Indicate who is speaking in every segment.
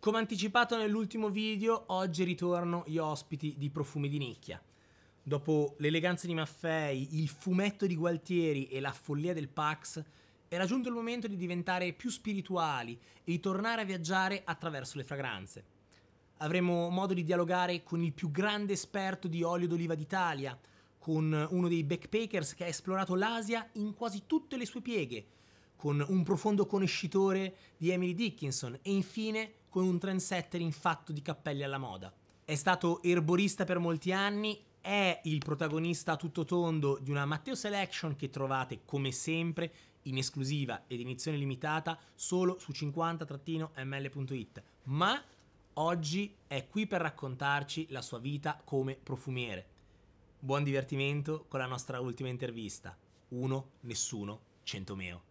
Speaker 1: Come anticipato nell'ultimo video, oggi ritorno gli ospiti di Profumi di Nicchia. Dopo l'eleganza di Maffei, il fumetto di Gualtieri e la follia del Pax, è raggiunto il momento di diventare più spirituali e di tornare a viaggiare attraverso le fragranze. Avremo modo di dialogare con il più grande esperto di olio d'oliva d'Italia, con uno dei backpackers che ha esplorato l'Asia in quasi tutte le sue pieghe, con un profondo conoscitore di Emily Dickinson e infine con un trendsetter fatto di cappelli alla moda. È stato erborista per molti anni, è il protagonista tutto tondo di una Matteo Selection che trovate come sempre in esclusiva ed edizione limitata solo su 50-ml.it, ma oggi è qui per raccontarci la sua vita come profumiere. Buon divertimento con la nostra ultima intervista. Uno, nessuno, centomeo.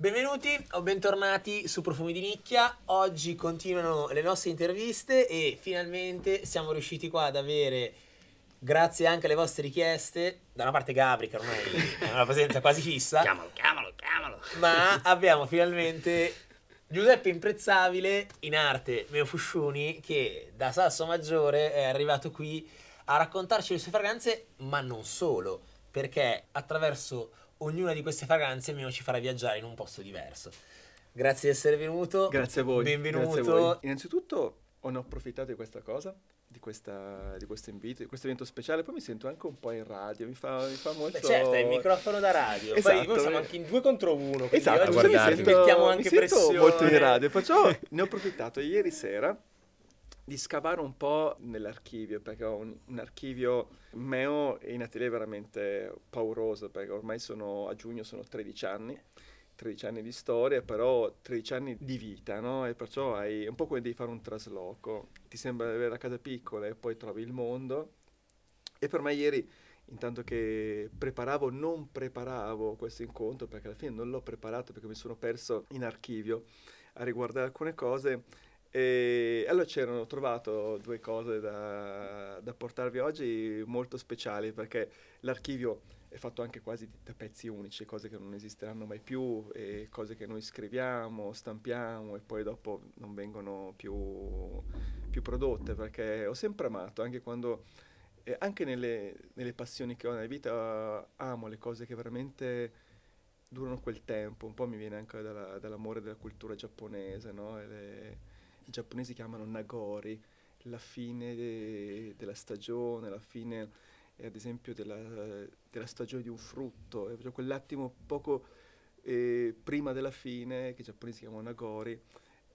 Speaker 1: Benvenuti o bentornati su Profumi di Nicchia. Oggi continuano le nostre interviste e finalmente siamo riusciti qua ad avere, grazie anche alle vostre richieste, da una parte Gabri che ormai è una presenza quasi fissa. Chiamalo, chiamalo, chiamalo. Ma abbiamo finalmente Giuseppe Imprezzabile in arte Meo Fuscioni che da Sasso Maggiore è arrivato qui a raccontarci le sue fragranze, ma non solo, perché attraverso ognuna di queste fragranze almeno ci farà viaggiare in un posto diverso. Grazie di essere venuto. Grazie a voi. Benvenuto. Grazie a voi.
Speaker 2: Innanzitutto ho approfittato di questa cosa, di, questa, di, questo invito, di questo evento speciale. Poi mi sento anche un po' in radio, mi fa, mi fa molto... Beh, certo, è il microfono da radio. Esatto, Poi siamo anche
Speaker 1: in due contro uno. Esatto, guardate, mi sento, mettiamo anche mi pressione. molto in radio. Perciò
Speaker 2: ne ho approfittato ieri sera di scavare un po' nell'archivio, perché ho un, un archivio meo in atelier veramente pauroso, perché ormai sono, a giugno sono 13 anni. 13 anni di storia, però 13 anni di vita, no? E perciò hai un po' come devi fare un trasloco. Ti sembra di avere la casa piccola e poi trovi il mondo. E per me ieri, intanto che preparavo, non preparavo questo incontro, perché alla fine non l'ho preparato perché mi sono perso in archivio a riguardare alcune cose e allora c'erano trovato due cose da, da, portarvi oggi molto speciali perché l'archivio è fatto anche quasi da pezzi unici, cose che non esisteranno mai più, cose che noi scriviamo, stampiamo e poi dopo non vengono più, più prodotte perché ho sempre amato, anche quando, eh, anche nelle, nelle passioni che ho nella vita, amo le cose che veramente durano quel tempo, un po' mi viene anche dalla, dall'amore della cultura giapponese, no? E le, giapponesi chiamano Nagori, la fine de, della stagione, la fine eh, ad esempio della, della, stagione di un frutto, è cioè quell'attimo poco eh, prima della fine che i giapponesi chiamano Nagori.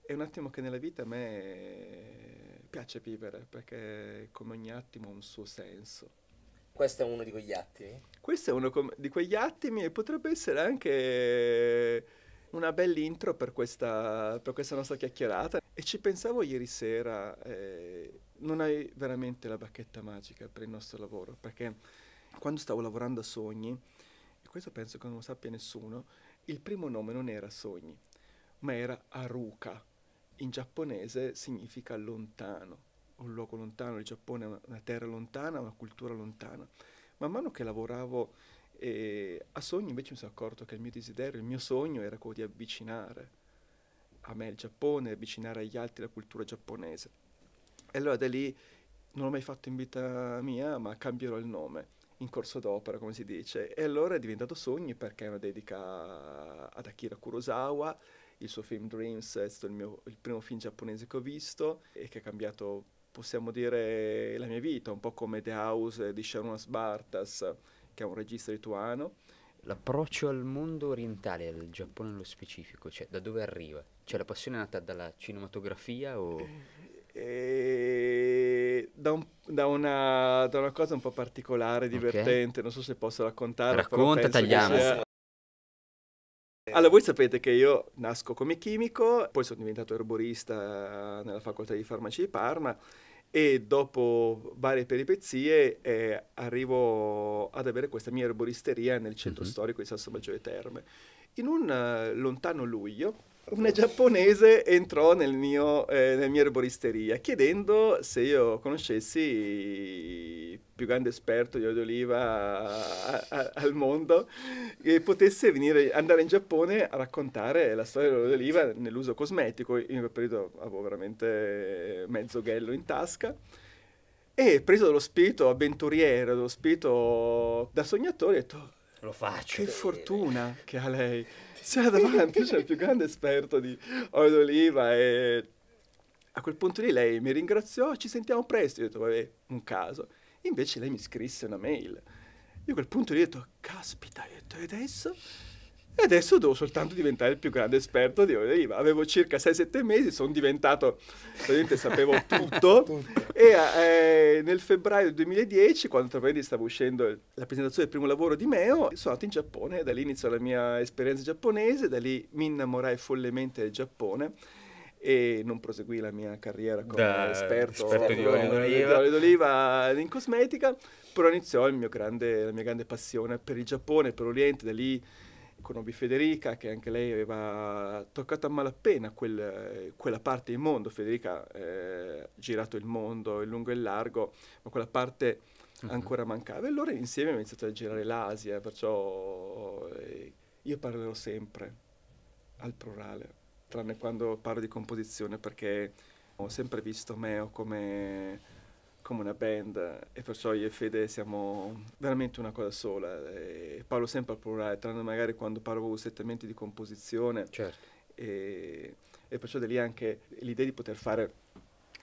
Speaker 2: È un attimo che nella vita a me piace vivere perché come ogni attimo ha un suo senso.
Speaker 1: Questo è uno di quegli attimi?
Speaker 2: Questo è uno di quegli attimi e potrebbe essere anche una bella intro per questa, per questa nostra chiacchierata. E ci pensavo ieri sera, eh, non hai veramente la bacchetta magica per il nostro lavoro, perché quando stavo lavorando a Sogni, e questo penso che non lo sappia nessuno, il primo nome non era Sogni, ma era Aruka. In giapponese significa lontano, un luogo lontano, il Giappone è una terra lontana, una cultura lontana. Man mano che lavoravo eh, a Sogni invece mi sono accorto che il mio desiderio, il mio sogno era quello di avvicinare a me il Giappone, avvicinare agli altri la cultura giapponese. E allora da lì non l'ho mai fatto in vita mia, ma cambierò il nome in corso d'opera, come si dice. E allora è diventato Sogni perché è una dedica ad Akira Kurosawa. Il suo film Dreams è stato il, mio, il primo film giapponese che ho visto e che ha cambiato, possiamo dire, la mia vita, un po' come The House di Sharon Bartas, che è un regista lituano
Speaker 3: l'approccio al mondo orientale, al Giappone nello specifico, cioè da dove arriva? Cioè la passione è nata dalla cinematografia o... E... Eh,
Speaker 2: da, un, da, una, da, una, cosa un po' particolare, divertente, okay. non so se posso raccontare. Racconta, tagliamo. Sia... Allora, voi sapete che io nasco come chimico, poi sono diventato erborista nella facoltà di farmacia di Parma e dopo varie peripezie eh, arrivo ad avere questa mia erboristeria nel centro mm-hmm. storico di Sasso Maggiore Terme. In un uh, lontano luglio una giapponese entrò nel mio, eh, nella mia erboristeria chiedendo se io conoscessi il più grande esperto di olio d'oliva al mondo e potesse venire, andare in Giappone a raccontare la storia dell'olio d'oliva nell'uso cosmetico. In quel periodo avevo veramente mezzo ghello in tasca. E preso dallo spirito avventuriero, dallo spirito da sognatore, ho detto... Lo faccio. Che fortuna che ha lei. Cioè, davanti c'è il più grande esperto di olio d'oliva e... A quel punto lì lei mi ringraziò, ci sentiamo presto. Io ho detto, vabbè, un caso. Invece lei mi scrisse una mail. Io a quel punto lì ho detto, caspita, io ho detto, e adesso? E adesso devo soltanto diventare il più grande esperto di Oliva. Avevo circa 6-7 mesi, sono diventato, praticamente sapevo tutto. tutto. E eh, nel febbraio 2010, quando tra parentesi stavo uscendo la presentazione del primo lavoro di Meo, sono andato in Giappone, da lì iniziò la mia esperienza giapponese, da lì mi innamorai follemente del Giappone e non proseguì la mia carriera come da, esperto, esperto di olio d'oliva. in cosmetica, però iniziò mio grande, la mia grande passione per il Giappone, per l'Oriente, da lì conobbi Federica, che anche lei aveva toccato a malapena quel, quella parte del mondo. Federica ha eh, girato il mondo, in lungo e il largo, ma quella parte mhm. ancora mancava. E allora insieme abbiamo iniziato a girare l'Asia, perciò eh, io parlerò sempre al plurale, tranne quando parlo di composizione, perché ho sempre visto Meo come come una band e perciò io e Fede siamo veramente una cosa sola. E parlo sempre al plurale, tranne magari quando parlo strettamente di composizione. Certo. E, e, perciò da lì anche l'idea di poter fare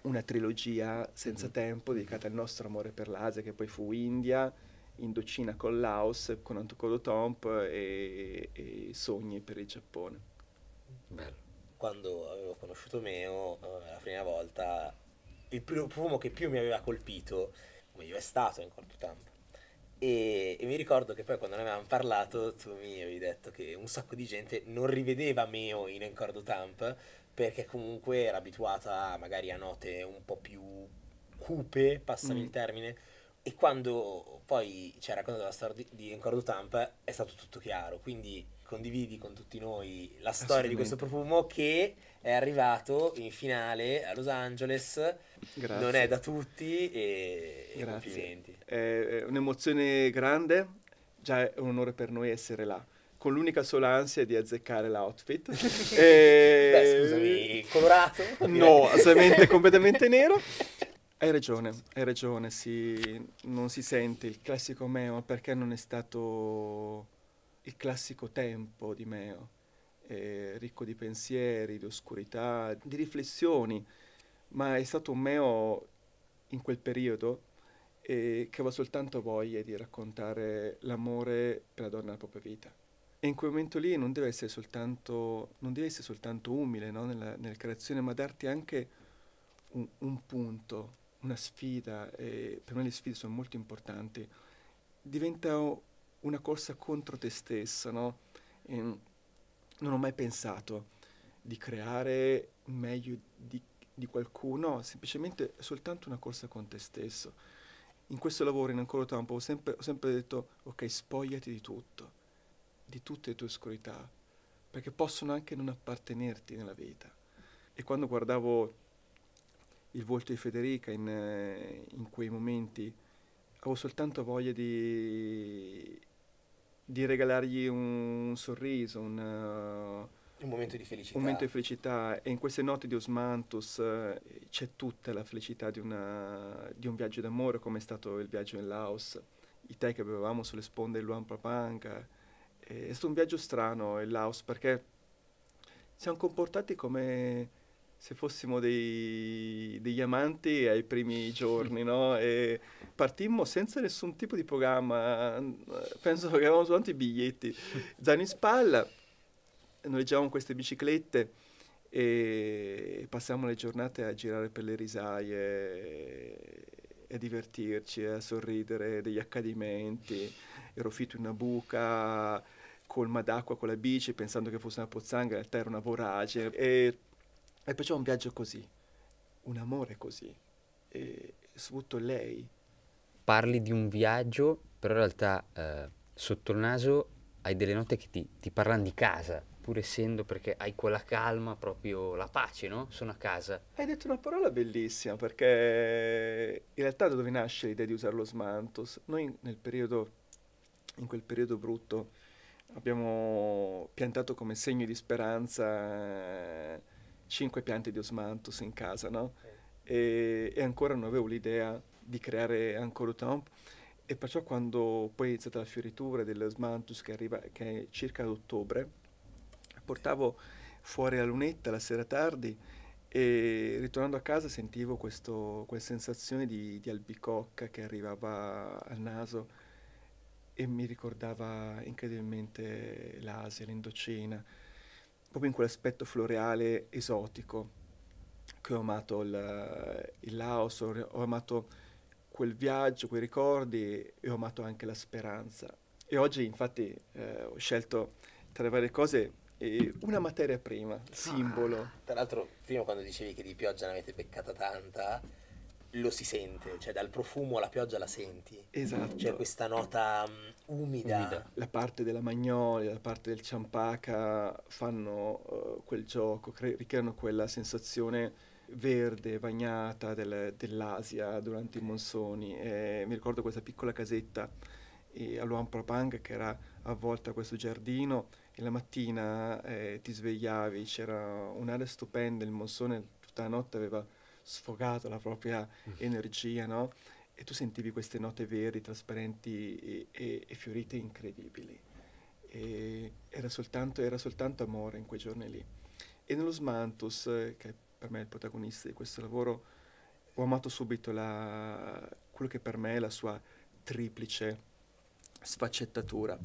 Speaker 2: una trilogia senza mm-hmm. tempo dedicata al nostro amore per l'Asia, che poi fu India, Indocina con Laos, con Antokodo Tomp e, e Sogni per il Giappone.
Speaker 1: Bello. Quando avevo conosciuto Meo, eh, la prima volta il profumo che più mi aveva colpito, meglio è stato in corto tempo. E, e, mi ricordo che poi quando ne avevamo parlato tu mi avevi detto che un sacco di gente non rivedeva Meo in Encordo Tamp perché comunque era abituata magari a note un po' più cupe, passami mm. il termine, e quando poi ci ha raccontato la storia di Encordo Tamp è stato tutto chiaro, quindi condividi con tutti noi la storia di questo profumo che è arrivato in finale a Los Angeles. Grazie. Non è da tutti e, e complimenti.
Speaker 2: È un'emozione grande, già è un onore per noi essere là con l'unica sola ansia di azzeccare l'outfit. e... Beh, scusami, colorato? No, assolutamente completamente nero. Hai ragione, hai ragione, si... non si sente il classico Meo perché non è stato il classico tempo di Meo eh, ricco di pensieri, di oscurità, di riflessioni, ma è stato un meo in quel periodo eh, che aveva soltanto voglia di raccontare l'amore per la donna nella propria vita. E in quel momento lì non deve essere soltanto, deve essere soltanto umile no? nella, nella, creazione, ma darti anche un, un punto, una sfida. e per me le sfide sono molto importanti. Diventa una corsa contro te stessa, no? non ho mai pensato di creare meglio di, di qualcuno, semplicemente soltanto una corsa con te stesso. In questo lavoro in ancora tempo ho sempre, ho sempre detto ok, spogliati di tutto, di tutte le tue oscurità, perché possono anche non appartenerti nella vita. E quando guardavo il volto di Federica in, eh, in quei momenti, avevo soltanto voglia di di regalargli un, sorriso, un, eh, un, momento di felicità. Un momento di felicità. E in queste note di Osmanthus eh, c'è tutta la felicità di, una, di un viaggio d'amore, come è stato il viaggio in Laos, i tè che bevevamo sulle sponde di Luang Prabang. È stato un viaggio strano il Laos perché siamo comportati come se fossimo dei, degli amanti ai primi giorni, no? E partimmo senza nessun tipo di programma, penso che avevamo soltanto i biglietti, zaino in spalla, noleggiavamo queste biciclette e passiamo le giornate a girare per le risaie a divertirci, a sorridere degli accadimenti, ero fitto in una buca colma d'acqua con la bici pensando che fosse una pozzanghera, in realtà era una voragine e e perciò un viaggio così, un amore così, e soprattutto
Speaker 3: lei. Parli di un viaggio, però in realtà eh, sotto il naso hai delle note che ti, ti parlano di casa, pur essendo perché hai quella calma, proprio la pace, no? Sono a casa.
Speaker 2: Hai detto una parola bellissima, perché in realtà da dove nasce l'idea di usare lo smantos? Noi nel periodo, in quel periodo brutto, abbiamo piantato come segno di speranza eh, cinque piante di osmanthus in casa, no? E, e ancora non avevo l'idea di creare ancora un tempo. E perciò quando poi è iniziata la fioritura dell'osmanthus che arriva che è circa ad ottobre, portavo fuori a lunetta la sera tardi e ritornando a casa sentivo questo, quella sensazione di, di albicocca che arrivava al naso e mi ricordava incredibilmente l'Asia, l'Indocina proprio in quell'aspetto floreale esotico che ho amato il, il Laos, ho, ho, amato quel viaggio, quei ricordi e ho amato anche la speranza. E oggi infatti eh, ho scelto tra le varie cose una materia prima, ah. simbolo. Ah.
Speaker 1: Tra l'altro prima quando dicevi che di pioggia ne avete beccata tanta, lo si sente, cioè dal profumo alla pioggia la senti. Esatto. C'è cioè questa nota um, umida. umida.
Speaker 2: La parte della magnolia, la parte del ciampaca fanno uh, quel gioco, cre- ricreano quella sensazione verde, bagnata del, dell'Asia durante i monsoni. E mi ricordo questa piccola casetta a Luang Prabang che era avvolta a questo giardino e la mattina eh, ti svegliavi, c'era un'area stupenda, il monsone tutta la notte aveva sfogato la propria mm. energia, no? E tu sentivi queste note verdi, trasparenti e, e, e fiorite incredibili. E era, soltanto, era soltanto amore in quei giorni lì. E nello Smantus, che per me è il protagonista di questo lavoro, ho amato subito la, quello che per me è la sua triplice sfaccettatura.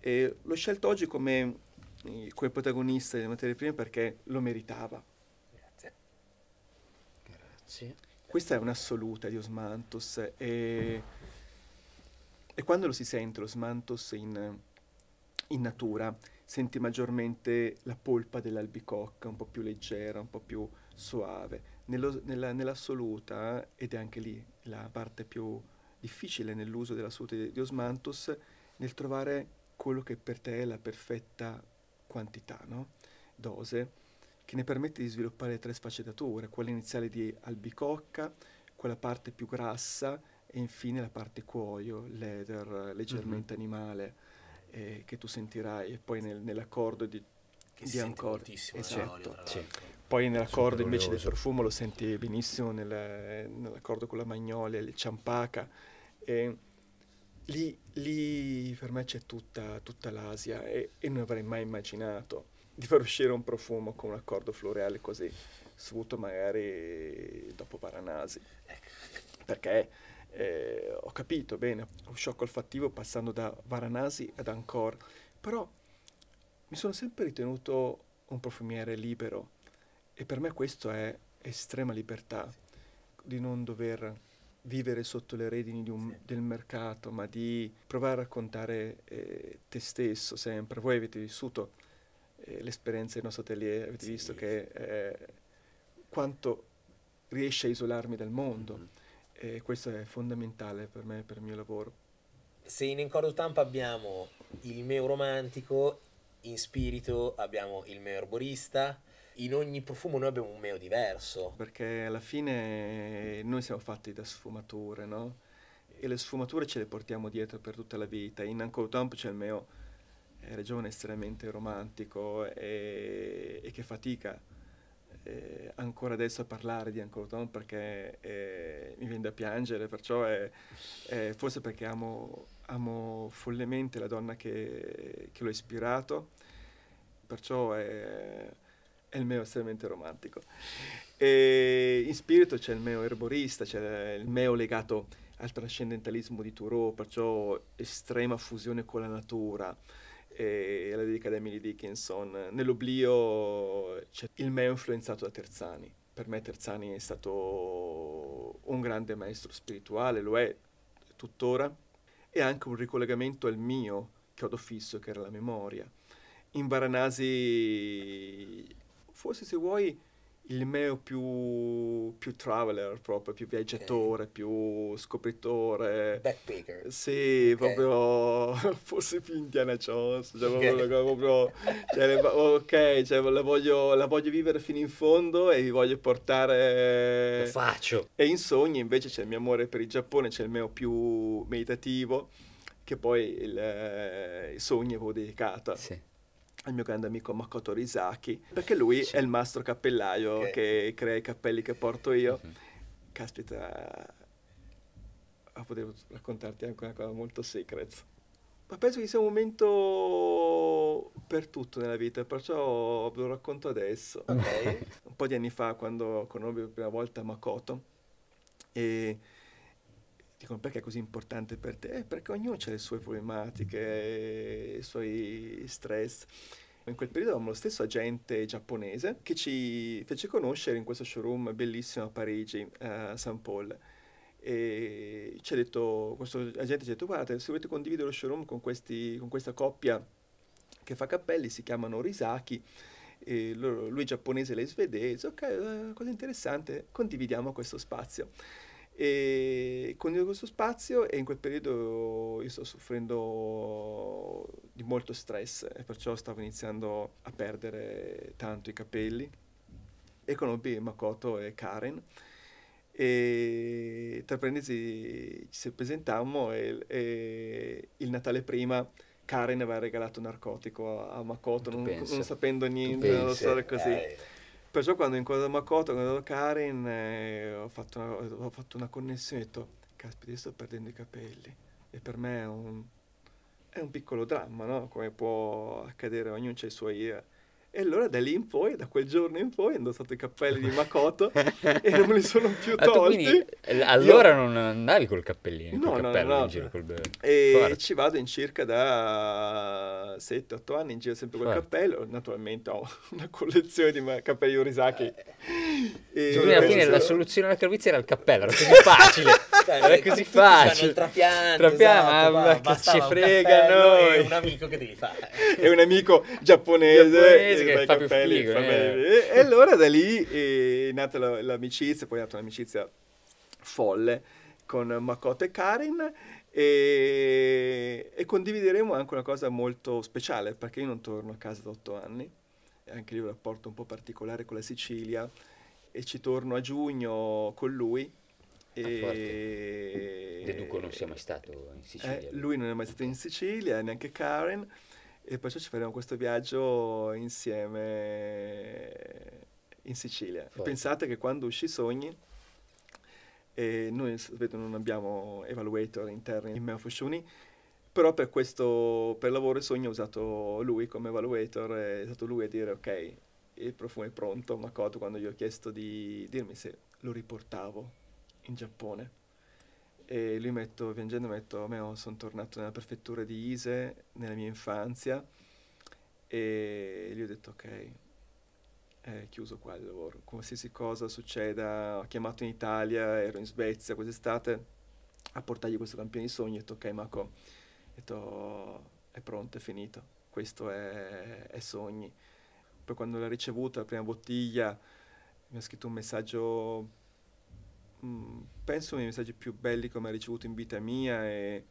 Speaker 2: E l'ho scelto oggi come, come eh, protagonista delle materie prime perché lo meritava, sì. Questa è un'assoluta di Osmantos e, e, quando lo si sente l'Osmantos in, in natura senti maggiormente la polpa dell'albicocca, un po' più leggera, un po' più soave. Nello, nella, nell'assoluta, eh, ed è anche lì la parte più difficile nell'uso dell'assoluta di, di Osmantos, nel trovare quello che per te è la perfetta quantità, no? dose che ne permette di sviluppare tre sfaccettature, quella iniziale di albicocca, quella parte più grassa e infine la parte cuoio, leather, eh, leggermente mm-hmm. animale, eh, che tu sentirai e poi nel, nell'accordo di, che di ancora, esatto. Sì. Poi nell'accordo invece del profumo lo senti benissimo nel, nell'accordo con la magnolia, il ciampaca. E lì, lì per me c'è tutta, tutta l'Asia e, e non avrei mai immaginato di far uscire un profumo con un accordo floreale così svuoto magari dopo Paranasi. Ecco. Perché eh, ho capito bene, usciò col fattivo passando da Varanasi ad Ancor, però mi sono sempre ritenuto un profumiere libero e per me questo è estrema libertà di non dover vivere sotto le redini un, sì. del mercato, ma di provare a raccontare eh, te stesso sempre. Voi avete vissuto eh, l'esperienza del nostro atelier, avete sì, visto che eh, quanto riesce a isolarmi dal mondo. Mm-hmm. E questo
Speaker 1: è fondamentale per me, per il mio lavoro. Se in Encodo Tampa abbiamo il meo romantico, in spirito abbiamo il meo erborista, in ogni profumo noi abbiamo un meo diverso.
Speaker 2: Perché alla fine noi siamo fatti da sfumature, no? E le sfumature ce le portiamo dietro per tutta la vita. In Encodo Tampa c'è il meo era giovane estremamente romantico e, e che fatica eh, ancora adesso a parlare di Uncle Tom perché eh, mi viene da piangere, perciò è, è forse perché amo, amo, follemente la donna che, che l'ho ispirato, perciò è, è, il meo estremamente romantico. E in spirito c'è il meo erborista, c'è il meo legato al trascendentalismo di Thoreau, perciò estrema fusione con la natura e la dedica ad Emily Dickinson. Nell'oblio c'è il me influenzato da Terzani. Per me Terzani è stato un grande maestro spirituale, lo è tuttora, e anche un ricollegamento al mio chiodo fisso che era la memoria. In Varanasi, forse se vuoi, il meo più, più traveler proprio, più viaggiatore, okay. più scopritore. Backpacker. Sì, okay. proprio forse più Indiana Jones, cioè okay. proprio, proprio cioè, ok, cioè, la, voglio, la, voglio, vivere fino in fondo e vi voglio portare... Lo faccio. E in sogni invece c'è il mio amore per il Giappone, c'è il meo più meditativo, che poi il, eh, i sogni avevo dedicata. Sì al mio grande amico Makoto Rizaki, perché lui è il mastro cappellaio okay. che crea i cappelli che porto io. Mm-hmm. Caspita, ah, potevo raccontarti anche una cosa molto secret. Ma penso che sia un momento per tutto nella vita, perciò ve lo racconto adesso. Okay? un po' di anni fa, quando conobbi per la prima volta Makoto, e dicono perché è così importante per te? Eh, perché ognuno ha le sue problematiche, eh, i suoi stress. In quel periodo avevamo lo stesso agente giapponese che ci fece conoscere in questo showroom bellissimo a Parigi, a St. Paul. E ci ha detto, questo agente ci ha detto, guarda, se volete condividere lo showroom con, questi, con questa coppia che fa cappelli, si chiamano Risaki, loro, lui è giapponese e lei è svedese, ok, eh, cosa interessante, condividiamo questo spazio e condivido questo spazio e in quel periodo io sto soffrendo di molto stress e perciò stavo iniziando a perdere tanto i capelli e conobbi Makoto e Karen e tra parentesi ci presentammo e, e, il Natale prima Karen aveva regalato un narcotico a, a Makoto non, non, sapendo niente, non lo so così. Eh. Perciò quando ho incontrato Makoto, quando ho Karin, eh, ho, fatto una, ho, fatto una, connessione e ho detto, caspita, sto perdendo i capelli. E per me è un, è un piccolo dramma, no? Come può accadere, ognuno ha i suoi eh, e allora da lì in poi, da quel giorno in poi, ho indossato i cappelli di Makoto e non me li sono più ah, tolti. Quindi, allora Io... non
Speaker 3: andavi col cappellino, no, col no, cappello no, no, in giro. Col...
Speaker 2: E Forza. ci vado in circa da 7-8 anni in giro sempre col Forza. Ah. cappello. Naturalmente ho una collezione di cappelli Urisaki.
Speaker 3: Eh. E cioè, alla fine la soluzione alla calvizie era il cappello, era così facile. Dai, cioè, era così facile. Trapianto, trapianto esatto, ma, ma che ci frega noi. È un amico che devi fare.
Speaker 1: È un amico giapponese. giapponese sì, che fa cappelli, più figo, fa eh. E allora
Speaker 2: da lì eh, è nata l'amicizia, poi è nata un'amicizia folle con Makoto e Karin e, e, condivideremo anche una cosa molto speciale perché io non torno a casa da otto anni e anche lì un rapporto un po' particolare con la Sicilia e ci torno a giugno con lui ah, e...
Speaker 3: Deduco non sia mai stato in Sicilia eh,
Speaker 2: lui non è mai stato in Sicilia neanche Karin e perciò ci faremo questo viaggio insieme in Sicilia. Forse. Pensate che quando usci Sogni, e noi sapete, non abbiamo evaluator interni in Meo Fusciuni, però per questo, per lavoro e sogno ho usato lui come evaluator, è stato lui a dire ok, il profumo è pronto, Makoto quando gli ho chiesto di dirmi se lo riportavo in Giappone e lui metto, piangendo metto, a me oh, sono tornato nella prefettura di Ise, nella mia infanzia, e gli ho detto ok, è chiuso qua il lavoro, qualsiasi cosa succeda, ho chiamato in Italia, ero in Svezia quest'estate, a portargli questo campione di sogni, ho detto ok Marco, ho detto è pronto, è finito, questo è, è sogni. Poi quando l'ha ricevuta la prima bottiglia mi ha scritto un messaggio Mm, penso uno dei messaggi più belli che ho mai ricevuto in vita mia e,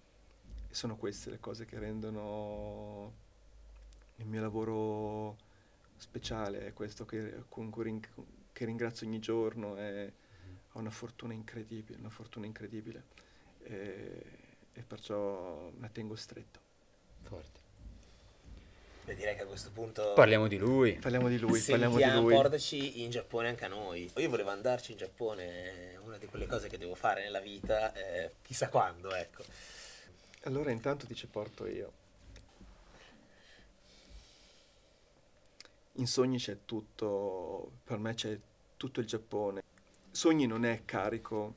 Speaker 2: sono queste le cose che rendono il mio lavoro speciale, questo che, con cui ring, che ringrazio ogni giorno, è, mm. ho una fortuna incredibile, una fortuna incredibile e, e perciò la tengo stretta. Forte.
Speaker 1: Beh, direi che a questo punto
Speaker 3: parliamo di lui. Parliamo di lui, Sentiamo, parliamo di lui.
Speaker 1: portaci in Giappone anche a noi. Io volevo andarci in Giappone una di quelle cose che devo fare nella vita, eh, chissà quando, ecco.
Speaker 2: Allora intanto ti ci porto io. In sogni c'è tutto, per me c'è tutto il Giappone. Sogni non è carico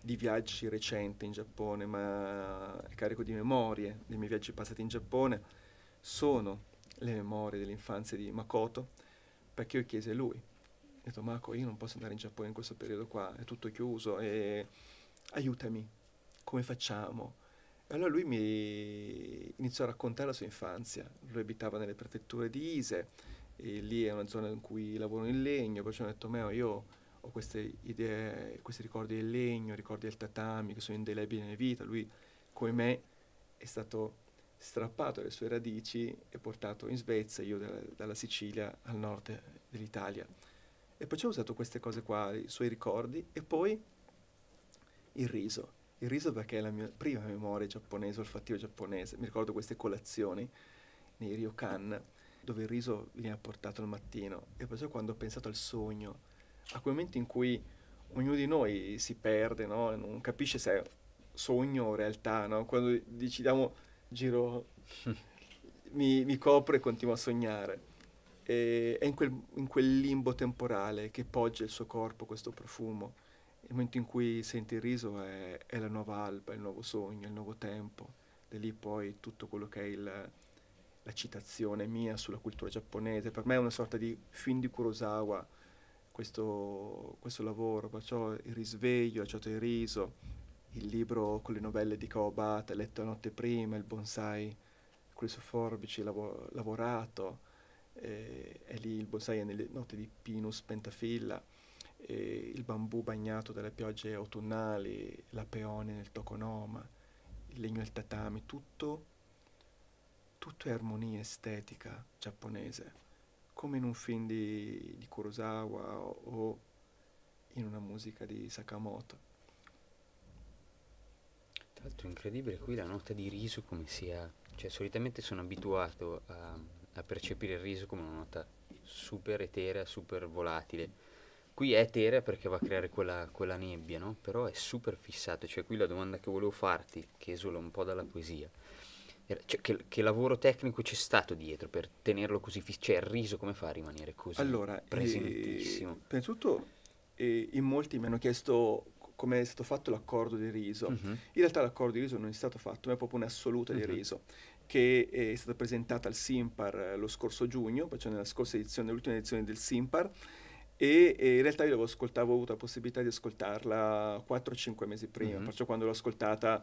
Speaker 2: di viaggi recenti in Giappone, ma è carico di memorie dei miei viaggi passati in Giappone. Sono le memorie dell'infanzia di Makoto, perché io chiesi a lui ho detto Marco io non posso andare in Giappone in questo periodo qua, è tutto chiuso, e aiutami, come facciamo? E allora lui mi iniziò a raccontare la sua infanzia, lui abitava nelle prefetture di Ise, e lì è una zona in cui lavorano in legno, poi ci hanno detto Meo io ho queste idee, questi ricordi del legno, ricordi del tatami che sono indelebili nella vita, lui come me è stato strappato alle sue radici e portato in Svezia, io dalla, dalla Sicilia al nord dell'Italia. E poi ci ho usato queste cose qua, i suoi ricordi, e poi il riso. Il riso perché è la mia prima memoria giapponese, olfattiva giapponese. Mi ricordo queste colazioni nei ryokan, dove il riso veniva portato al mattino. E poi quando ho pensato al sogno, a quel momento in cui ognuno di noi si perde, no? non capisce se è sogno o realtà, no? quando decidiamo giro mi, mi copro e continuo a sognare e è in quel, in quel limbo temporale che poggia il suo corpo questo profumo. Il momento in cui sente il riso è, è la nuova alba, il nuovo sogno, il nuovo tempo. Da lì poi tutto quello che è il, la citazione mia sulla cultura giapponese. Per me è una sorta di film di Kurosawa questo, questo lavoro, perciò il risveglio, Acciato il riso, il libro con le novelle di Kawabata, letto la notte prima, il bonsai con le sue forbici, lav- lavorato, eh, è lì il bonsai è nelle note di pinus pentafilla, eh, il bambù bagnato dalle piogge autunnali, la peone nel toconoma, il legno e il tatami, tutto, tutto è armonia estetica giapponese, come in un film di, di Kurosawa o, o
Speaker 3: in una musica
Speaker 2: di Sakamoto.
Speaker 3: Tra l'altro incredibile qui la nota di riso come sia, cioè solitamente sono abituato a a percepire il riso come una nota super eterea, super volatile. Qui è eterea perché va a creare quella, quella nebbia, no? però è super fissato. Cioè, qui la domanda che volevo farti, che esula un po' dalla poesia, cioè, che, che, lavoro tecnico c'è stato dietro per tenerlo così fissato? Cioè, il riso come fa a rimanere così allora, eh, presentissimo? Eh,
Speaker 2: innanzitutto, eh, in molti mi hanno chiesto come è stato fatto l'accordo di riso. Uh-huh. In realtà l'accordo di riso non è stato fatto, ma è proprio un'assoluta uh-huh. di riso che eh, è stata presentata al Simpar eh, lo scorso giugno, cioè nella scorsa edizione, l'ultima edizione del Simpar, e, e eh, in realtà io avevo avuto la possibilità di ascoltarla 4-5 mesi prima, mm-hmm. perciò quando l'ho ascoltata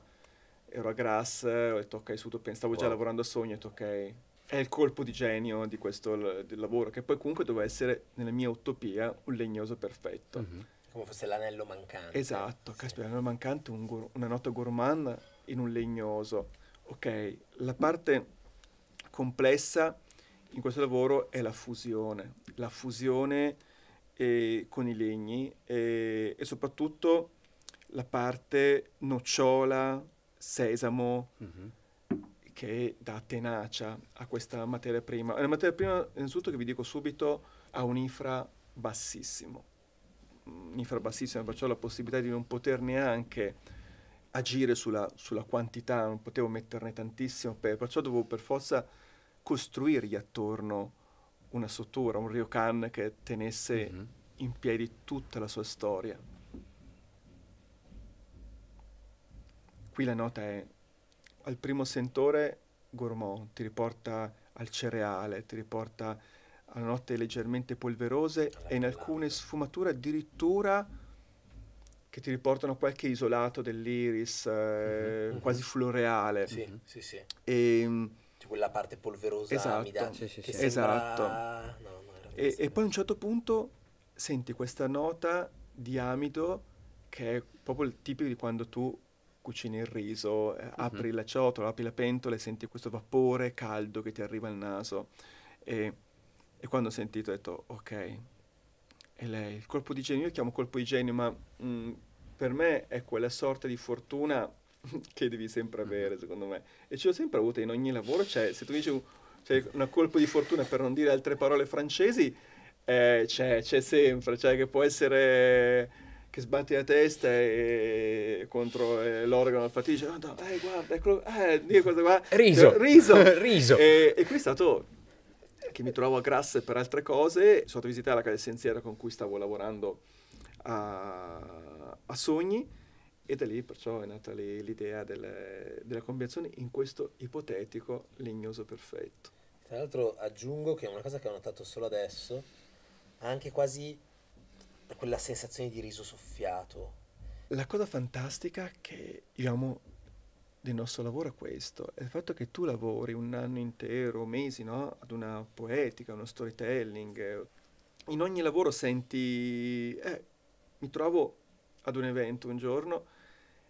Speaker 2: ero a Grass, ho detto ok, su, stavo wow. già lavorando a Sogno, ho detto ok, è il colpo di genio di questo l- lavoro, che poi comunque doveva essere, nella mia utopia, un legnoso perfetto. Mm-hmm.
Speaker 1: Come fosse l'anello mancante.
Speaker 2: Esatto, sì. caspita, l'anello mancante, un gur- una nota gourmand in un legnoso Ok, la parte complessa in questo lavoro è la fusione, la fusione eh, con i legni eh, e soprattutto la parte nocciola, sesamo, mm-hmm. che dà tenacia a questa materia prima. È una materia prima, innanzitutto, che vi dico subito, ha un infra bassissimo, un infra bassissimo, perciò la possibilità di non poter neanche agire sulla, sulla, quantità, non potevo metterne tantissimo, per, perciò dovevo per forza costruirgli attorno una struttura, un ryokan che tenesse mm-hmm. in piedi tutta la sua storia. Qui la nota è, al primo sentore gourmand, ti riporta al cereale, ti riporta a note leggermente polverose e in alcune sfumature addirittura che ti riportano a qualche isolato dell'iris, eh, mm-hmm. quasi mhm. floreale. Sì, sì, sì. E, ehm,
Speaker 1: cioè quella parte polverosa esatto, amidata, sì, sì, sì. Sembra... Esatto. No,
Speaker 2: e, e, poi a un certo punto senti questa nota di amido che è proprio il tipico di quando tu cucini il riso, eh, mhm. apri mm-hmm. la ciotola, apri la pentola e senti questo vapore caldo che ti arriva al naso. E, e quando ho sentito ho detto ok, e lei, il colpo di genio, io chiamo colpo di genio, ma mh, mm, per me è quella sorta di fortuna che devi sempre mm-hmm. avere, secondo me. E ce l'ho sempre avuta in ogni lavoro, cioè se tu dici un, cioè, una colpo di fortuna per non dire altre parole francesi, eh, c'è, c'è sempre, cioè che può essere che sbatti la testa e, contro eh, l'organo alfa dice oh no, eh, guarda, eccolo, eh, cosa qua. Riso. Cioè, riso. Riso. E, e qui è stato che mi trovavo a Grasse per altre cose, sono andato a visitare la casa essenziale con cui stavo lavorando a, a Sogni e da lì perciò è nata l'idea delle, della combinazione in questo ipotetico legnoso perfetto.
Speaker 3: Tra
Speaker 1: l'altro aggiungo che è una cosa che ho notato solo adesso, anche quasi quella sensazione di riso soffiato.
Speaker 2: La cosa fantastica che io amo del nostro lavoro è questo, è il fatto che tu lavori un anno intero, mesi, no? ad una poetica, uno storytelling, in ogni lavoro senti, eh, mi trovo ad un evento un giorno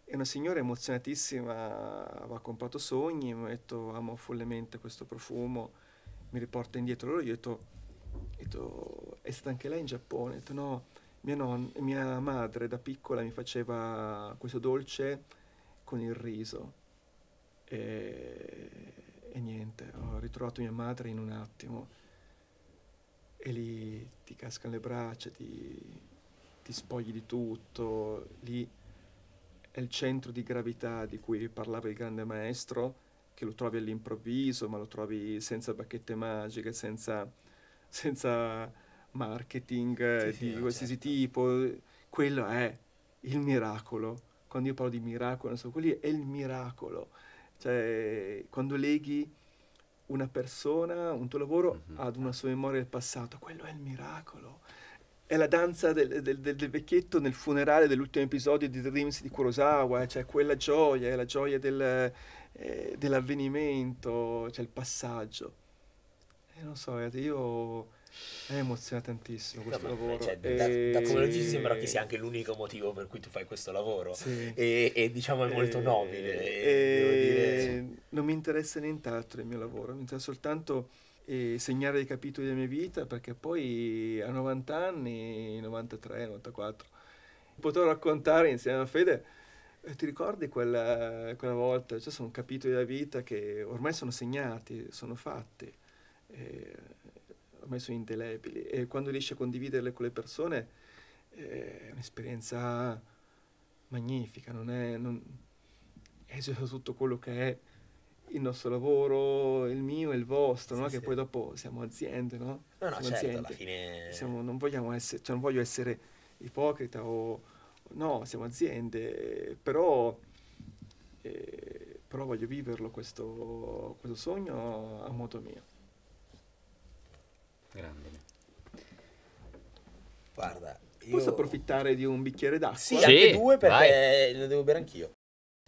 Speaker 2: e una signora emozionatissima aveva comprato sogni mi ha detto amo follemente questo profumo, mi riporta indietro, allora io ho detto, detto è stata anche lei in Giappone, ho detto no, mia, non, mia madre da piccola mi faceva questo dolce con il riso e, e niente, ho ritrovato mia madre in un attimo e lì ti cascano le braccia, ti, ti spogli di tutto, lì è il centro di gravità di cui parlava il grande maestro, che lo trovi all'improvviso, ma lo trovi senza bacchette magiche, senza, senza marketing eh, sì, di sì, qualsiasi certo. tipo. Quello è il miracolo. Quando io parlo di miracolo, non so, quelli è il miracolo. Cioè, quando leghi una persona, un tuo lavoro, mm-hmm. ad una sua memoria del passato, quello è il miracolo. È la danza del, del, del vecchietto nel funerale dell'ultimo episodio di Dreams di Kurosawa, eh, cioè quella gioia, è la gioia del, eh, dell'avvenimento, cioè il passaggio. E eh, non so, io è emozionatantissimo questo no, lavoro. Cioè, e... da, da, come lo dici sembra che sia
Speaker 1: anche l'unico motivo per cui tu fai questo lavoro sì. e, e, diciamo è e... molto nobile. Dire...
Speaker 2: Non mi interessa nient'altro il mio lavoro, mi interessa soltanto eh, segnare i capitoli della mia vita perché poi a 90 anni, 93, 94, potrò raccontare insieme a Fede eh, ti ricordi quella, quella volta? Cioè sono capitoli della vita che ormai sono segnati, sono fatti. E eh, ormai sono indelebili e quando riesci a condividerle con le persone eh, è un'esperienza magnifica, non è, non, è tutto quello che è il nostro lavoro, il mio e il vostro, sì, no? sì. che poi dopo siamo aziende, no? No, no, siamo certo, aziende. Fine... Siamo, non vogliamo essere, cioè non voglio essere ipocrita o no, siamo aziende, però, eh, però voglio viverlo questo, questo sogno a modo mio.
Speaker 1: Grande. Guarda, io... Posso approfittare di un bicchiere d'acqua? Sì, sì anche due perché vai. lo devo bere anch'io.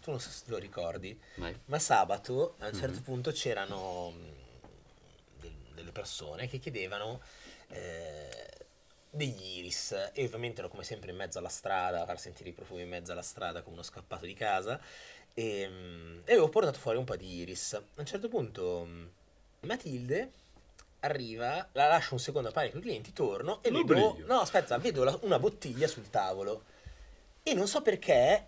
Speaker 1: Tu non so se lo ricordi, vai. ma sabato a un certo mm-hmm. punto c'erano mm, delle persone che chiedevano eh, degli iris e ovviamente ero come sempre in mezzo alla strada, a far sentire i profumi in mezzo alla strada come uno scappato di casa e, mm, e avevo portato fuori un po' di iris. A un certo punto mm, Matilde arriva, la lascio un secondo a pari con i clienti, torno e L'oblio. vedo... No, aspetta, vedo la, una bottiglia sul tavolo. E non so perché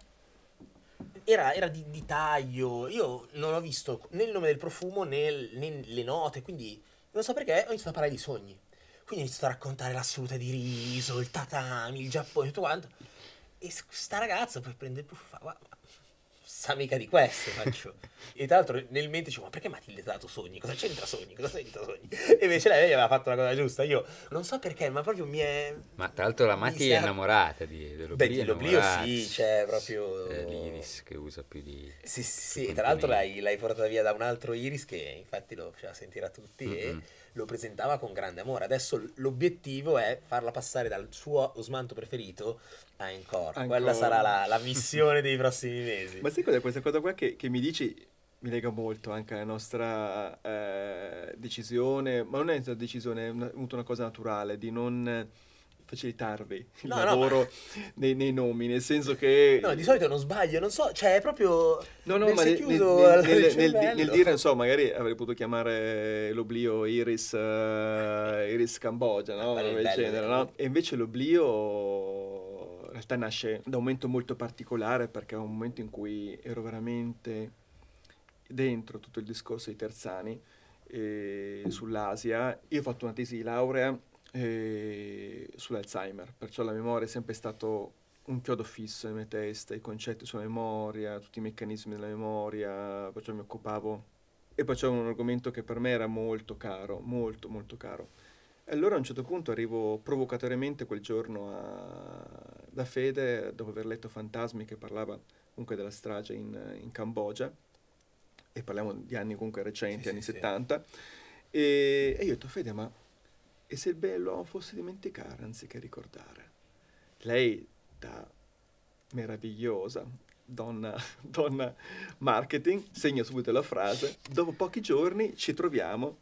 Speaker 1: era, era di, di, taglio, io non ho visto né il nome del profumo né, né le note, quindi non so perché ho iniziato a parlare di sogni. Quindi ho iniziato a raccontare la l'assoluta di riso, il tatami, il Giappone, tutto quanto. E sta ragazza poi prende il profumo fa, fa, sa mica di questo, faccio. e tra l'altro nel mente dicevo, ma perché Matilde ha dato sogni? Cosa c'entra sogni? Cosa c'entra sogni? E invece lei, aveva fatto la cosa giusta, io non so perché, ma proprio mi è...
Speaker 3: Ma tra l'altro la Mati è innamorata di, dell'oblio. Beh, dell'oblio sì, c'è cioè, proprio... l'iris che usa più di... Sì, sì, sì tra l'altro l'hai,
Speaker 1: l'hai, portata via da un altro iris che infatti lo faceva sentire a tutti mm-hmm. e lo presentava con grande amore. Adesso l'obiettivo è farla passare dal suo Osmanto preferito a Encore. Quella sarà la, la missione dei prossimi mesi. Ma sai cos'è questa cosa qua che, che mi dici?
Speaker 2: mi lega molto anche alla nostra eh, decisione, ma non è una decisione, è una, una cosa naturale di non facilitarvi il no, lavoro no, nei, nei, nomi, nel senso che... No,
Speaker 1: di solito non sbaglio, non so, cioè è proprio... No, no, nel ma nel, nel, nel, nel, dire,
Speaker 2: non so, magari avrei potuto chiamare l'oblio Iris, uh, Iris Cambogia, no? Ah, bello, genere, eh. no? E invece l'oblio in realtà nasce da un momento molto particolare perché è un momento in cui ero veramente dentro tutto il discorso di Terzani eh, sull'Asia. Io ho fatto una tesi di laurea sull'Alzheimer, perciò la memoria è sempre stato un chiodo fisso nella mia testa, i concetti sulla memoria, tutti i meccanismi della memoria, perciò mi occupavo e poi era un argomento che per me era molto caro, molto molto caro. E allora a un certo punto arrivo provocatoriamente quel giorno a... da Fede, dopo aver letto Fantasmi che parlava comunque della strage in, in Cambogia, e parliamo di anni comunque recenti, sì, anni sì, 70, sì. E, e io ho detto Fede ma e sebbene l'uomo fosse dimenticare anziché ricordare. Lei, da meravigliosa donna, donna marketing, segna subito la frase, dopo pochi giorni ci troviamo,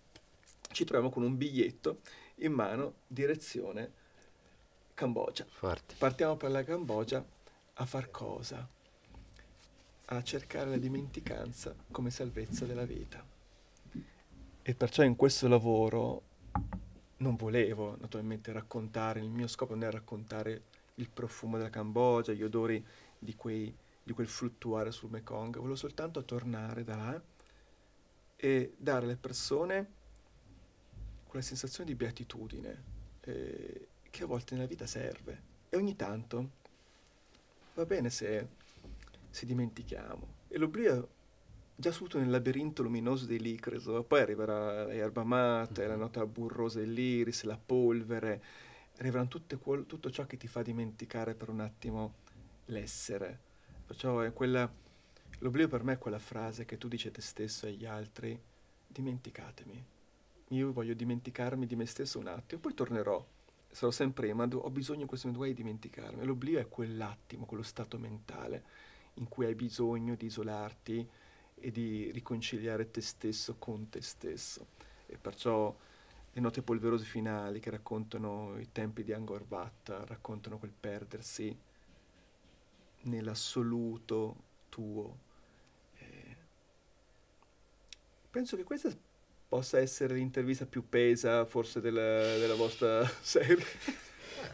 Speaker 2: ci troviamo con un biglietto in mano direzione Cambogia. Forte. Partiamo per la Cambogia a far cosa? A cercare la dimenticanza come salvezza della vita. E perciò in questo lavoro non volevo naturalmente raccontare, il mio scopo non è raccontare il profumo della Cambogia, gli odori di, quei, di quel fluttuare sul Mekong, volevo soltanto tornare da là e dare alle persone quella sensazione di beatitudine eh, che a volte nella vita serve e ogni tanto va bene se, se dimentichiamo e l'oblio già subito nel labirinto luminoso dei Licreso, poi arriverà l'erba mate, mm-hmm. la mhm. nota burrosa dell'iris, la polvere, arriveranno qual- tutto ciò che ti fa dimenticare per un attimo l'essere. Perciò è quella, l'oblio per me è quella frase che tu dici a te stesso e agli altri, dimenticatemi. Io voglio dimenticarmi di me stesso un attimo, poi tornerò, sarò sempre Imadu, ho bisogno in questo momento di dimenticarmi. L'oblio è quell'attimo, quello stato mentale in cui hai bisogno di isolarti, e di riconciliare te stesso con te stesso. E perciò le note polverose finali che raccontano i tempi di Angor Wat, raccontano quel perdersi nell'assoluto tuo. Eh, penso che questa possa essere l'intervista più pesa forse della, della vostra serie.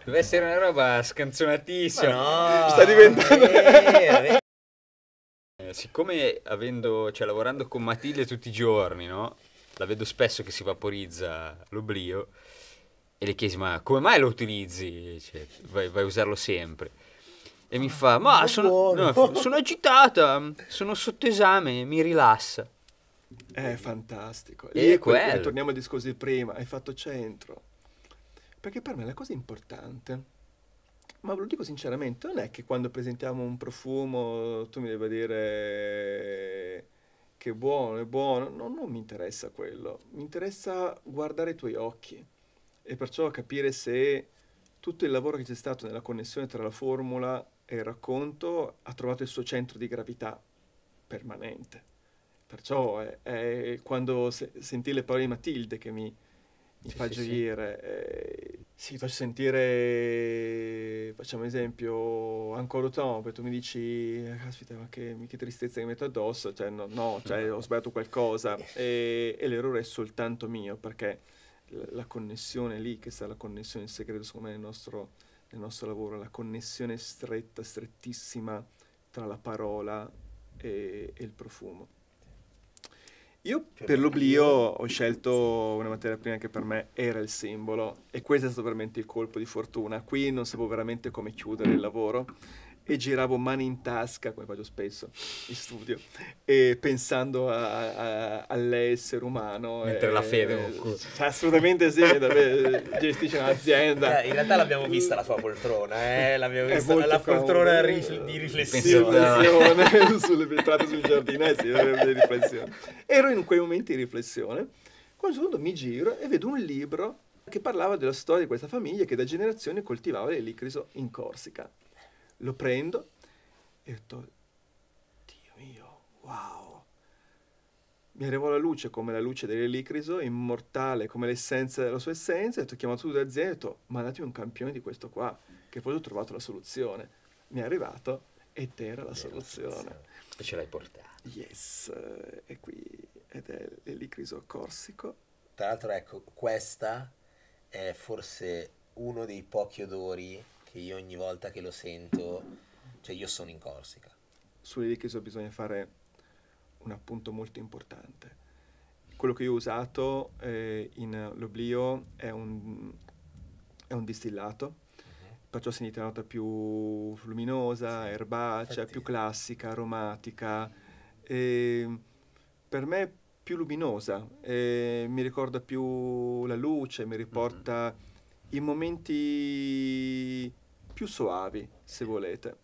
Speaker 2: Deve essere una roba
Speaker 3: scanzonatissima. No, sta diventando. È siccome avendo, cioè, lavorando con Matilde tutti i giorni, no? La vedo spesso che si vaporizza l'oblio e le chiesi ma come mai lo utilizzi? Cioè, vai, vai, a usarlo sempre. E mi fa ma sono, no, sono agitata, sono sotto esame, mi rilassa. Eh, è fantastico. Lì e quel, torniamo al
Speaker 2: discorso di prima, hai fatto centro. Perché per me la cosa importante ma ve lo dico sinceramente, non è che quando presentiamo un profumo tu mi debba dire che è buono, è buono, no, non mi interessa quello, mi interessa guardare i tuoi occhi e perciò capire se tutto il lavoro che c'è stato nella connessione tra la formula e il racconto ha trovato il suo centro di gravità permanente. Perciò è, è quando se, sentì le parole di Matilde che mi, mi sì, fa sì, gioire. Sì. Eh, sì, faccio sentire, facciamo esempio, ancora Tom, poi tu mi dici, eh, caspita, ma che, che, tristezza che metto addosso, cioè no, no cioè, mm. ho sbagliato qualcosa eh. e, e, l'errore è soltanto mio perché la connessione lì, che sta la connessione, il segreto secondo me nel nostro, nel nostro lavoro, la connessione stretta, strettissima tra la parola e, e il profumo. Io cioè, per l'oblio ho scelto una materia prima che per me era il simbolo e questo è stato veramente il colpo di fortuna. Qui non sapevo veramente come chiudere il lavoro e giravo mani in tasca, come faccio spesso in studio, e pensando a, a, all'essere umano. Mentre e, la eh, fede. Eh, assolutamente sì, gestisce un'azienda. Eh, in realtà l'abbiamo vista la sua
Speaker 1: poltrona, eh? l'abbiamo vista la poltrona ris- di riflessione. riflessione sulle vetrate
Speaker 2: sul giardino, eh sì, eh, di riflessione. Ero in quei momenti di riflessione, quando secondo mi giro e vedo un libro che parlava della storia di questa famiglia che da generazioni coltivava l'elicriso in Corsica lo prendo e ho detto, Dio mio, wow! Mi arrivò la luce come la luce dell'elicriso, immortale come l'essenza della sua essenza, e ho chiamato tutte le aziende e ho detto, mandatemi un campione di questo qua, che poi ho trovato la soluzione. Mi è arrivato ed era la soluzione. E ce l'hai portata.
Speaker 1: Yes, e qui, ed è l'elicriso corsico. Tra l'altro ecco, questa è forse uno dei pochi odori che io ogni volta che lo sento, cioè io sono in Corsica.
Speaker 2: Sulle Dickinson bisogna fare un appunto molto importante.
Speaker 1: Quello che io ho usato eh,
Speaker 2: in L'Oblio è un, è un distillato, uh-huh. perciò sentite una nota più luminosa, sì. erbacea, Infatti. Certo. più classica, aromatica, e ehm, per me più luminosa, eh, mi ricorda più la luce, mi riporta... Uh-huh mhm. i momenti più soavi, se volete.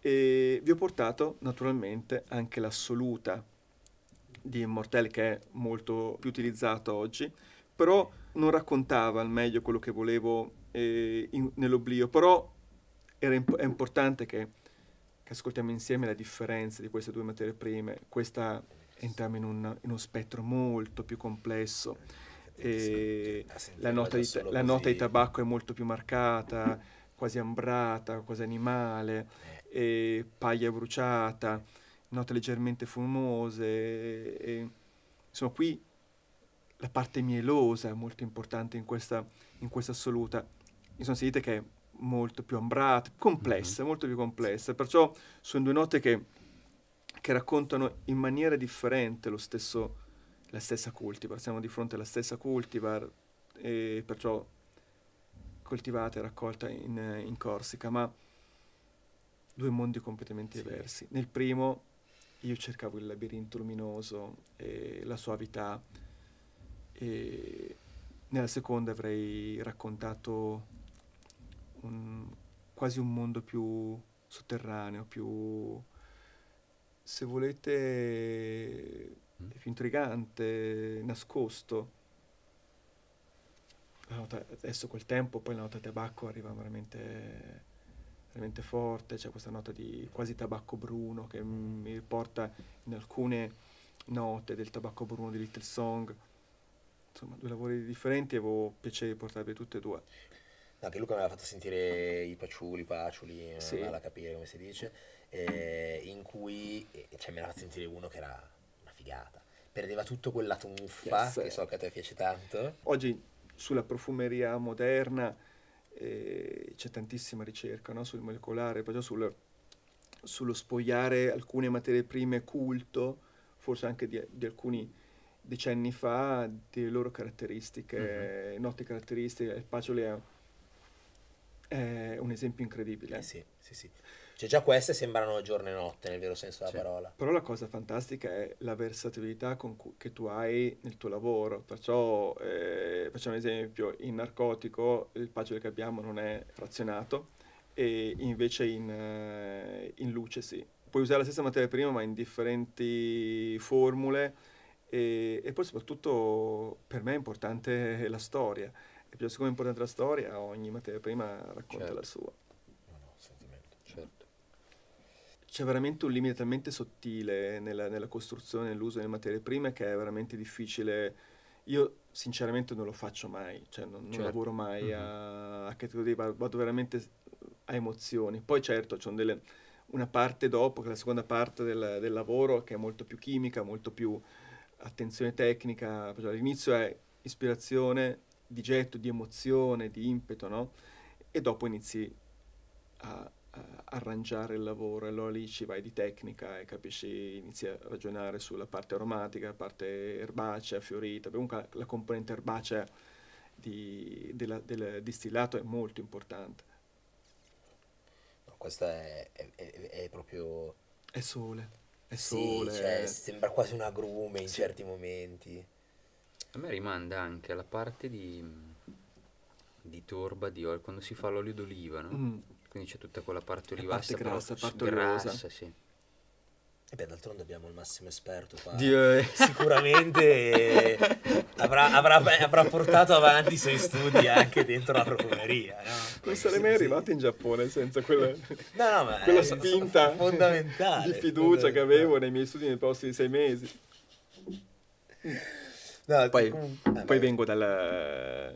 Speaker 2: E vi ho portato naturalmente anche l'assoluta di Immortelle che è molto più utilizzata oggi, però non raccontava al meglio quello che volevo eh, in, nell'oblio, però imp- è importante che, che, ascoltiamo insieme la differenza di queste due materie prime, questa entriamo in, un, in uno spettro molto più complesso. E esatto. ah, la, nota di, la nota di tabacco è molto più marcata, quasi ambrata, quasi animale, eh. e paglia bruciata, note leggermente fumose. E, insomma, qui la parte mielosa è molto importante in questa, in questa assoluta. Insomma, si dite che è molto più ambrata, complessa, mm-hmm. molto più complessa. Perciò sono due note che, che raccontano in maniera differente lo stesso, la stessa cultivar. Siamo di fronte alla stessa cultivar e perciò coltivata e raccolta in, in Corsica, ma due mondi completamente sì. diversi. Nel primo io cercavo il labirinto luminoso e la suavità e nella seconda avrei raccontato un, quasi un mondo più sotterraneo, più se volete mm. più intrigante, nascosto nota, adesso col tempo poi la nota tabacco arriva veramente, veramente forte, c'è questa nota di quasi tabacco bruno che mm, mi riporta in alcune note del tabacco bruno di Little Song. Insomma, due lavori
Speaker 1: differenti e avevo piacere di portarvi tutte e due. Anche Luca mi aveva fatto sentire i paciuli, paciuli, eh, sì. a capire come si dice, eh, in cui eh, cioè, me l'aveva fatto sentire uno che era una figata. Perdeva tutto quella lato yes. che so che a te piace tanto.
Speaker 2: Oggi sulla profumeria moderna, eh, c'è tantissima ricerca no? sul molecolare, perciò sul, sullo spogliare alcune materie prime culto, forse anche di, di alcuni decenni fa, delle loro
Speaker 1: caratteristiche, uh-huh. note caratteristiche. Il Pacioli è, è, un esempio incredibile. Eh sì, sì, sì. Cioè già queste sembrano giorno e notte nel vero senso della cioè, parola.
Speaker 2: Però la cosa fantastica è la versatilità cui, che tu hai nel tuo lavoro. Perciò eh, facciamo un esempio, in narcotico il pagine che abbiamo non è frazionato e invece in, eh, in luce sì. Puoi usare la stessa materia prima ma in differenti formule e, e poi soprattutto per me è importante la storia. E più siccome è importante la storia, ogni materia prima racconta certo. la sua. c'è veramente un limite talmente sottile nella, nella costruzione, nell'uso delle materie prime che è veramente difficile. Io sinceramente non lo faccio mai, cioè non, certo. lavoro mai mm-hmm. a, mhm. a categorie, vado veramente a emozioni. Poi certo, c'è una parte dopo, che è la seconda parte del, del, lavoro, che è molto più chimica, molto più attenzione tecnica. Cioè all'inizio è ispirazione, di getto, di emozione, di impeto, no? E dopo inizi a eh, arrangiare il lavoro, allora lì ci vai di tecnica e capisci, inizi a ragionare sulla parte aromatica, la parte erbacea, fiorita, comunque la componente erbacea di, della, del distillato è molto importante.
Speaker 1: No, questo è, è, è, proprio...
Speaker 3: È sole, è sole. Sì, cioè, sembra
Speaker 1: quasi un agrume in sì. certi momenti.
Speaker 3: A me rimanda anche alla parte di, di torba di olio, quando si fa l'olio d'oliva, no? Mm quindi c'è tutta quella parte lì parte grassa, parte grassa, sì.
Speaker 1: E beh, d'altronde abbiamo il massimo esperto qua. Dio. Eh. Sicuramente eh,
Speaker 3: avrà, avrà, avrà,
Speaker 1: portato avanti i suoi studi anche dentro la profumeria. No?
Speaker 2: Non sarei mai arrivato in Giappone senza quella, no, no, quella spinta fondamentale, di fiducia che avevo nei miei studi nei prossimi sei mesi. poi, poi vengo dal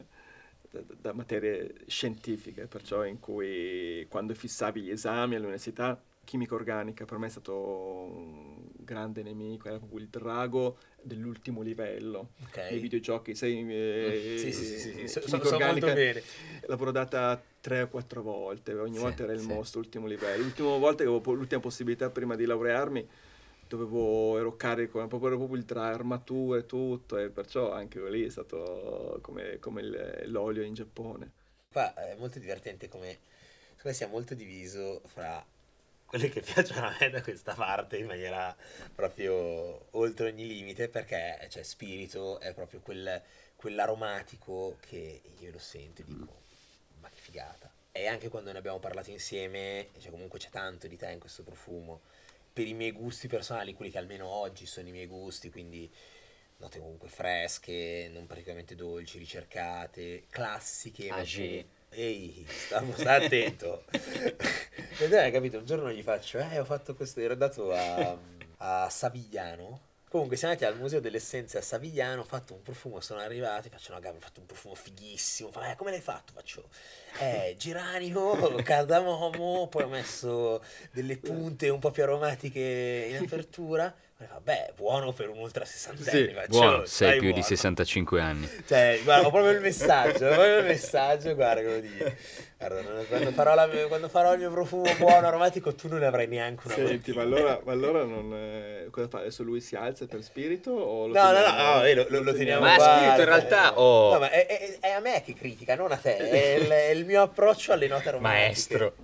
Speaker 2: da materie scientifiche, perciò in cui quando fissavi gli esami all'università chimica organica per me è stato un grande nemico, era proprio il drago dell'ultimo livello okay. dei videogiochi. Sei, eh, mm. sì, sì, sì, sì. So, so molto bene. L'avrò data tre o quattro volte, ogni sì, volta era il sì. mostro, l'ultimo livello. L'ultima volta che avevo l'ultima possibilità prima di laurearmi dovevo eroccare con proprio, ero proprio tra armature e tutto, e perciò anche lì è stato
Speaker 1: come, come il, l'olio in Giappone. Qua è molto divertente come secondo sia molto diviso fra quelle che piacciono a me da questa parte in maniera proprio oltre ogni limite, perché cioè, spirito è proprio quel, quell'aromatico che io lo sento e dico, ma che figata. E anche quando ne abbiamo parlato insieme, cioè comunque c'è tanto di te in questo profumo per i miei gusti personali, quelli che almeno oggi sono i miei gusti, quindi note comunque fresche, non praticamente dolci, ricercate, classiche. Agé. Ah, Ehi, stiamo, sta attento. e dai, capito, un giorno gli faccio, eh, ho fatto questo, ero andato a, a Savigliano, Comunque siamo andati al Museo delle Essenze a Savigliano, ho fatto un profumo, sono arrivati, faccio una gamba, ho fatto un profumo fighissimo, fa, eh, come l'hai fatto? Faccio eh, geranio, cardamomo, poi ho messo delle punte un po' più aromatiche in apertura e eh, vabbè, buono per un ultra 60 sì, anni. Buono, sei più buono. di
Speaker 3: 65 anni.
Speaker 1: Cioè, guarda, ho proprio il messaggio, proprio il messaggio, guarda come dire. Guarda, quando, farò la, quando farò, il mio profumo buono aromatico tu non ne avrai neanche una Senti, ma allora,
Speaker 2: ma allora non, eh, cosa fa? Adesso lui si alza per spirito o lo No, no, no, no ah, lo, lo, lo, teniamo Ma qua, spirito in cioè, realtà
Speaker 1: oh. no, ma è, è, è, a me che critica, non a te, è il, è il mio approccio alle note aromatiche. Maestro.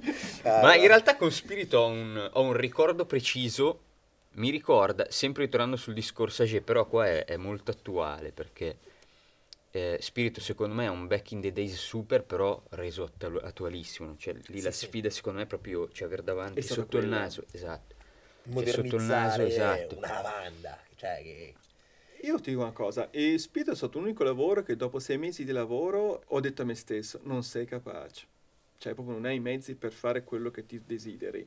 Speaker 3: Ah, ma in realtà con spirito ho un, ho un ricordo preciso mi ricorda, sempre ritornando sul discorso Age, però qua è, è, molto attuale perché eh, Spirito secondo me è un back in the days super, però reso attu- attualissimo. Cioè lì sì, la sì. sfida secondo me è proprio cioè, aver davanti sotto il naso, esatto. Modernizzare cioè, sotto il naso, esatto. una lavanda, cioè che... Io ti dico una cosa, e Spirito è stato un unico lavoro che dopo
Speaker 2: sei mesi di lavoro ho detto a me stesso, non sei capace. Cioè proprio non hai i mezzi per fare quello che ti desideri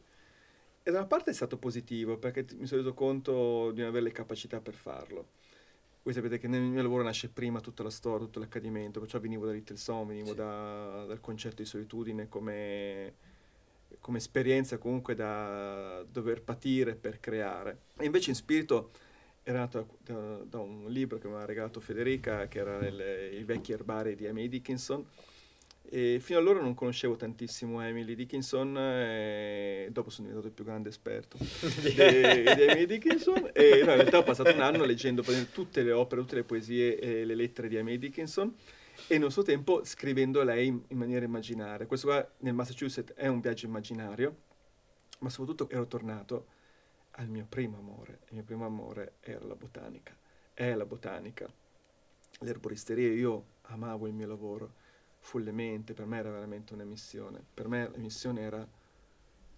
Speaker 2: e da una parte è stato positivo perché mi sono reso conto di non avere le capacità per farlo. Voi sapete che nel mio lavoro nasce prima tutta la storia, tutto l'accadimento, perciò venivo da Little Song, venivo sì. da, dal concetto di solitudine come, come esperienza comunque da dover patire per creare. E invece in spirito era nato da, da un libro che mi ha regalato Federica, che era il, i vecchi erbari di Amy Dickinson, e fino allora non conoscevo tantissimo Emily Dickinson, e eh, dopo sono diventato il più grande esperto di Emily Dickinson. E no, in realtà ho passato un anno leggendo tutte le opere, tutte le poesie e le lettere di Emily Dickinson e nel suo tempo scrivendo lei in maniera immaginaria. Questo qua nel Massachusetts è un viaggio immaginario, ma soprattutto ero tornato al mio primo amore. Il mio primo amore era la botanica, è la botanica, l'erboristeria. Io amavo il mio lavoro follemente, per me era veramente una missione. Per me la missione era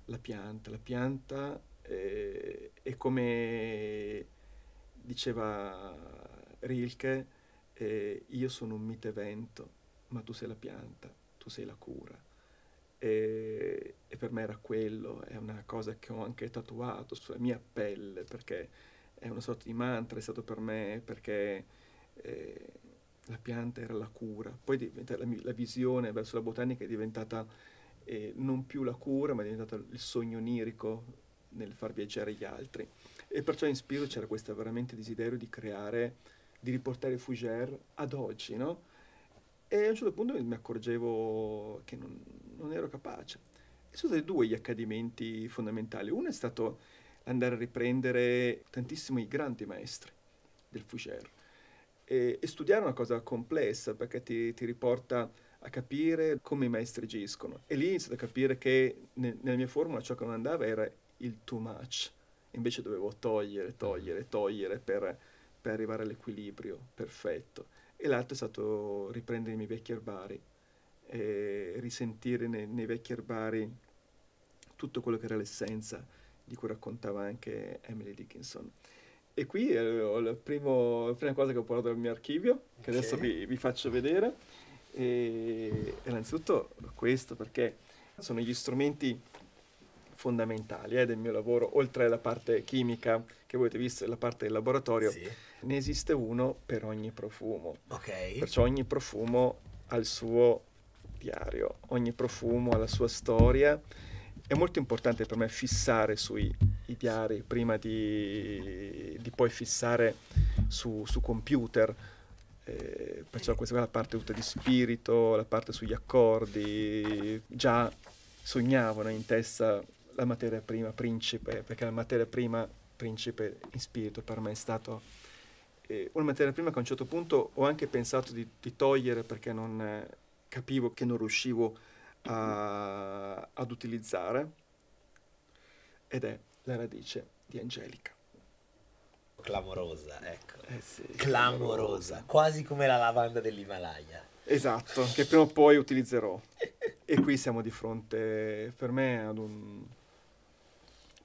Speaker 2: la pianta, la pianta e, eh, e come diceva Rilke, eh, io sono un mite vento, ma tu sei la pianta, tu sei la cura. E, e, per me era quello, è una cosa che ho anche tatuato sulla mia pelle, perché è una sorta di mantra, è stato per me, perché... Eh, la pianta era la cura, poi diventa, la, la, visione verso la botanica è diventata eh, non più la cura, ma è diventato il sogno onirico nel far viaggiare gli altri. E perciò in Spiro c'era questo veramente desiderio di creare, di riportare Fougère ad oggi, no? E a un certo punto mi accorgevo che non, non ero capace. E sono stati due gli accadimenti fondamentali. Uno è stato andare a riprendere tantissimo i grandi maestri del Fougère e, e studiare è una cosa complessa perché ti, ti, riporta a capire come i maestri agiscono. E lì inizio a capire che ne, nella mia formula ciò che non andava era il too much, invece dovevo togliere, togliere, mm. togliere per, per arrivare all'equilibrio perfetto. E l'altro è stato riprendere i miei vecchi erbari e risentire nei, nei vecchi erbari tutto quello che era l'essenza di cui raccontava anche Emily Dickinson. E qui è eh, il primo, la prima cosa che ho portato dal mio archivio, che okay. adesso vi, vi, faccio vedere. E innanzitutto questo, perché sono gli strumenti fondamentali eh, del mio lavoro, oltre alla parte chimica che voi avete visto, la parte del laboratorio, sì. ne esiste uno per ogni profumo. Okay. Perciò ogni profumo ha il suo diario, ogni profumo ha la sua storia è molto importante per me fissare sui diari prima di, di poi fissare su, su computer. Eh, perciò questa è la parte tutta di spirito, la parte sugli accordi. Già sognavano in testa la materia prima principe, perché la materia prima principe in spirito per me è stato eh, una materia prima che a un certo punto ho anche pensato di, di togliere perché non eh, capivo che non riuscivo a a, ad utilizzare ed è la radice di Angelica. Clamorosa,
Speaker 1: ecco. Eh sì, clamorosa. clamorosa, quasi come la lavanda dell'Himalaya.
Speaker 2: Esatto, che prima o poi utilizzerò. e qui siamo di fronte, per me, ad un...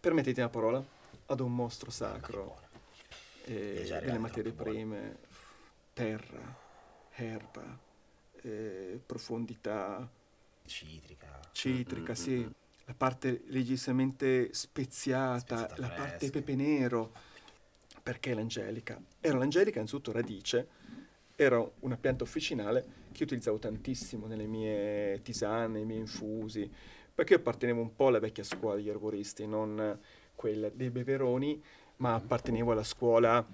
Speaker 2: Permettete una parola? Ad un mostro sacro. Eh, delle materie prime, terra, erba, eh, profondità, Citrica. Citrica, mm, mm sì. Mm, mm. La parte leggermente speziata, speziata la parte pepe nero. Perché l'angelica? Era l'angelica innanzitutto radice, era una pianta officinale che utilizzavo tantissimo nelle mie tisane, nei miei infusi, perché io appartenevo un po' alla vecchia scuola degli erboristi, non quella dei beveroni, ma appartenevo alla scuola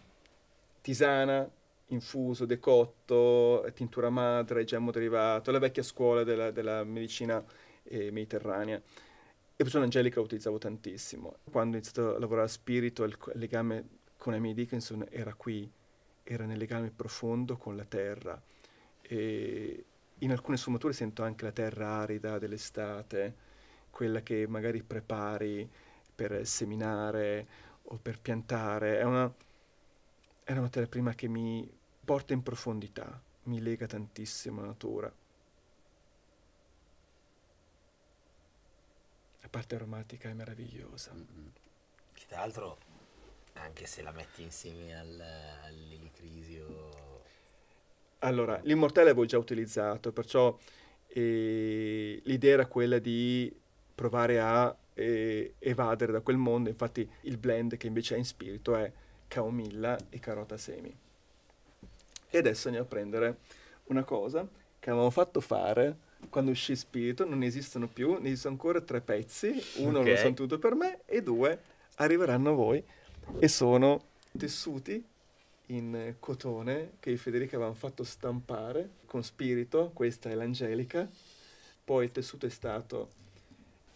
Speaker 2: tisana, infuso, decotto, tintura madre, gemmo derivato, la vecchia scuola della, della medicina eh, mediterranea. E poi l'angelica lo utilizzavo tantissimo. Quando ho iniziato a lavorare a spirito, il, il legame con Amy Dickinson era qui, era nel legame profondo con la terra. E in alcune sfumature sento anche la terra arida dell'estate, quella che magari prepari per seminare o per piantare. È una, è una materia prima che mi porta in profondità, mi lega tantissimo alla natura. La parte aromatica è meravigliosa. Mm-hmm.
Speaker 1: Che tra l'altro, anche se la metti insieme al, all'elicrisio...
Speaker 2: Allora, l'immortale avevo già utilizzato, perciò eh, l'idea era quella di provare a eh, evadere da quel mondo, infatti il blend che invece è in spirito è caomilla e carota semi. E adesso andiamo a prendere una cosa che avevamo fatto fare quando uscì Spirito, non esistono più, ne esistono ancora tre pezzi, uno okay. lo sono tutto per me e due arriveranno a voi e sono tessuti in cotone che io Federica avevamo fatto stampare con Spirito, questa è l'Angelica, poi il tessuto è stato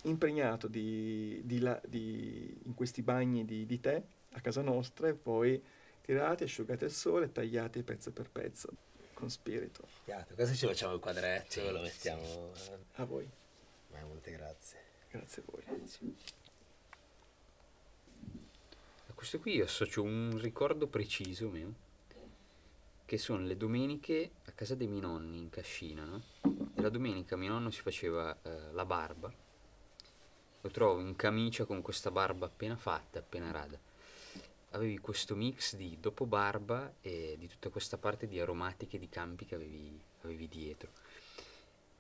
Speaker 2: impregnato di, di la, di, in questi bagni di, di tè a casa nostra e poi tirate, asciugate il sole, e tagliate pezzo per pezzo, con spirito.
Speaker 1: Piatto, questo ci facciamo il quadretto, sì, lo mettiamo... Sì. Eh. A voi. Ma molte grazie.
Speaker 3: Grazie a voi. Grazie. A questo qui io associo un ricordo preciso mio, che sono le domeniche a casa dei miei nonni in Cascina, no? E la domenica mio nonno si faceva eh, la barba, lo trovo in camicia con questa barba appena fatta, appena rada avevi questo mix di dopo barba e di tutta questa parte di aromatiche di campi che avevi, avevi dietro.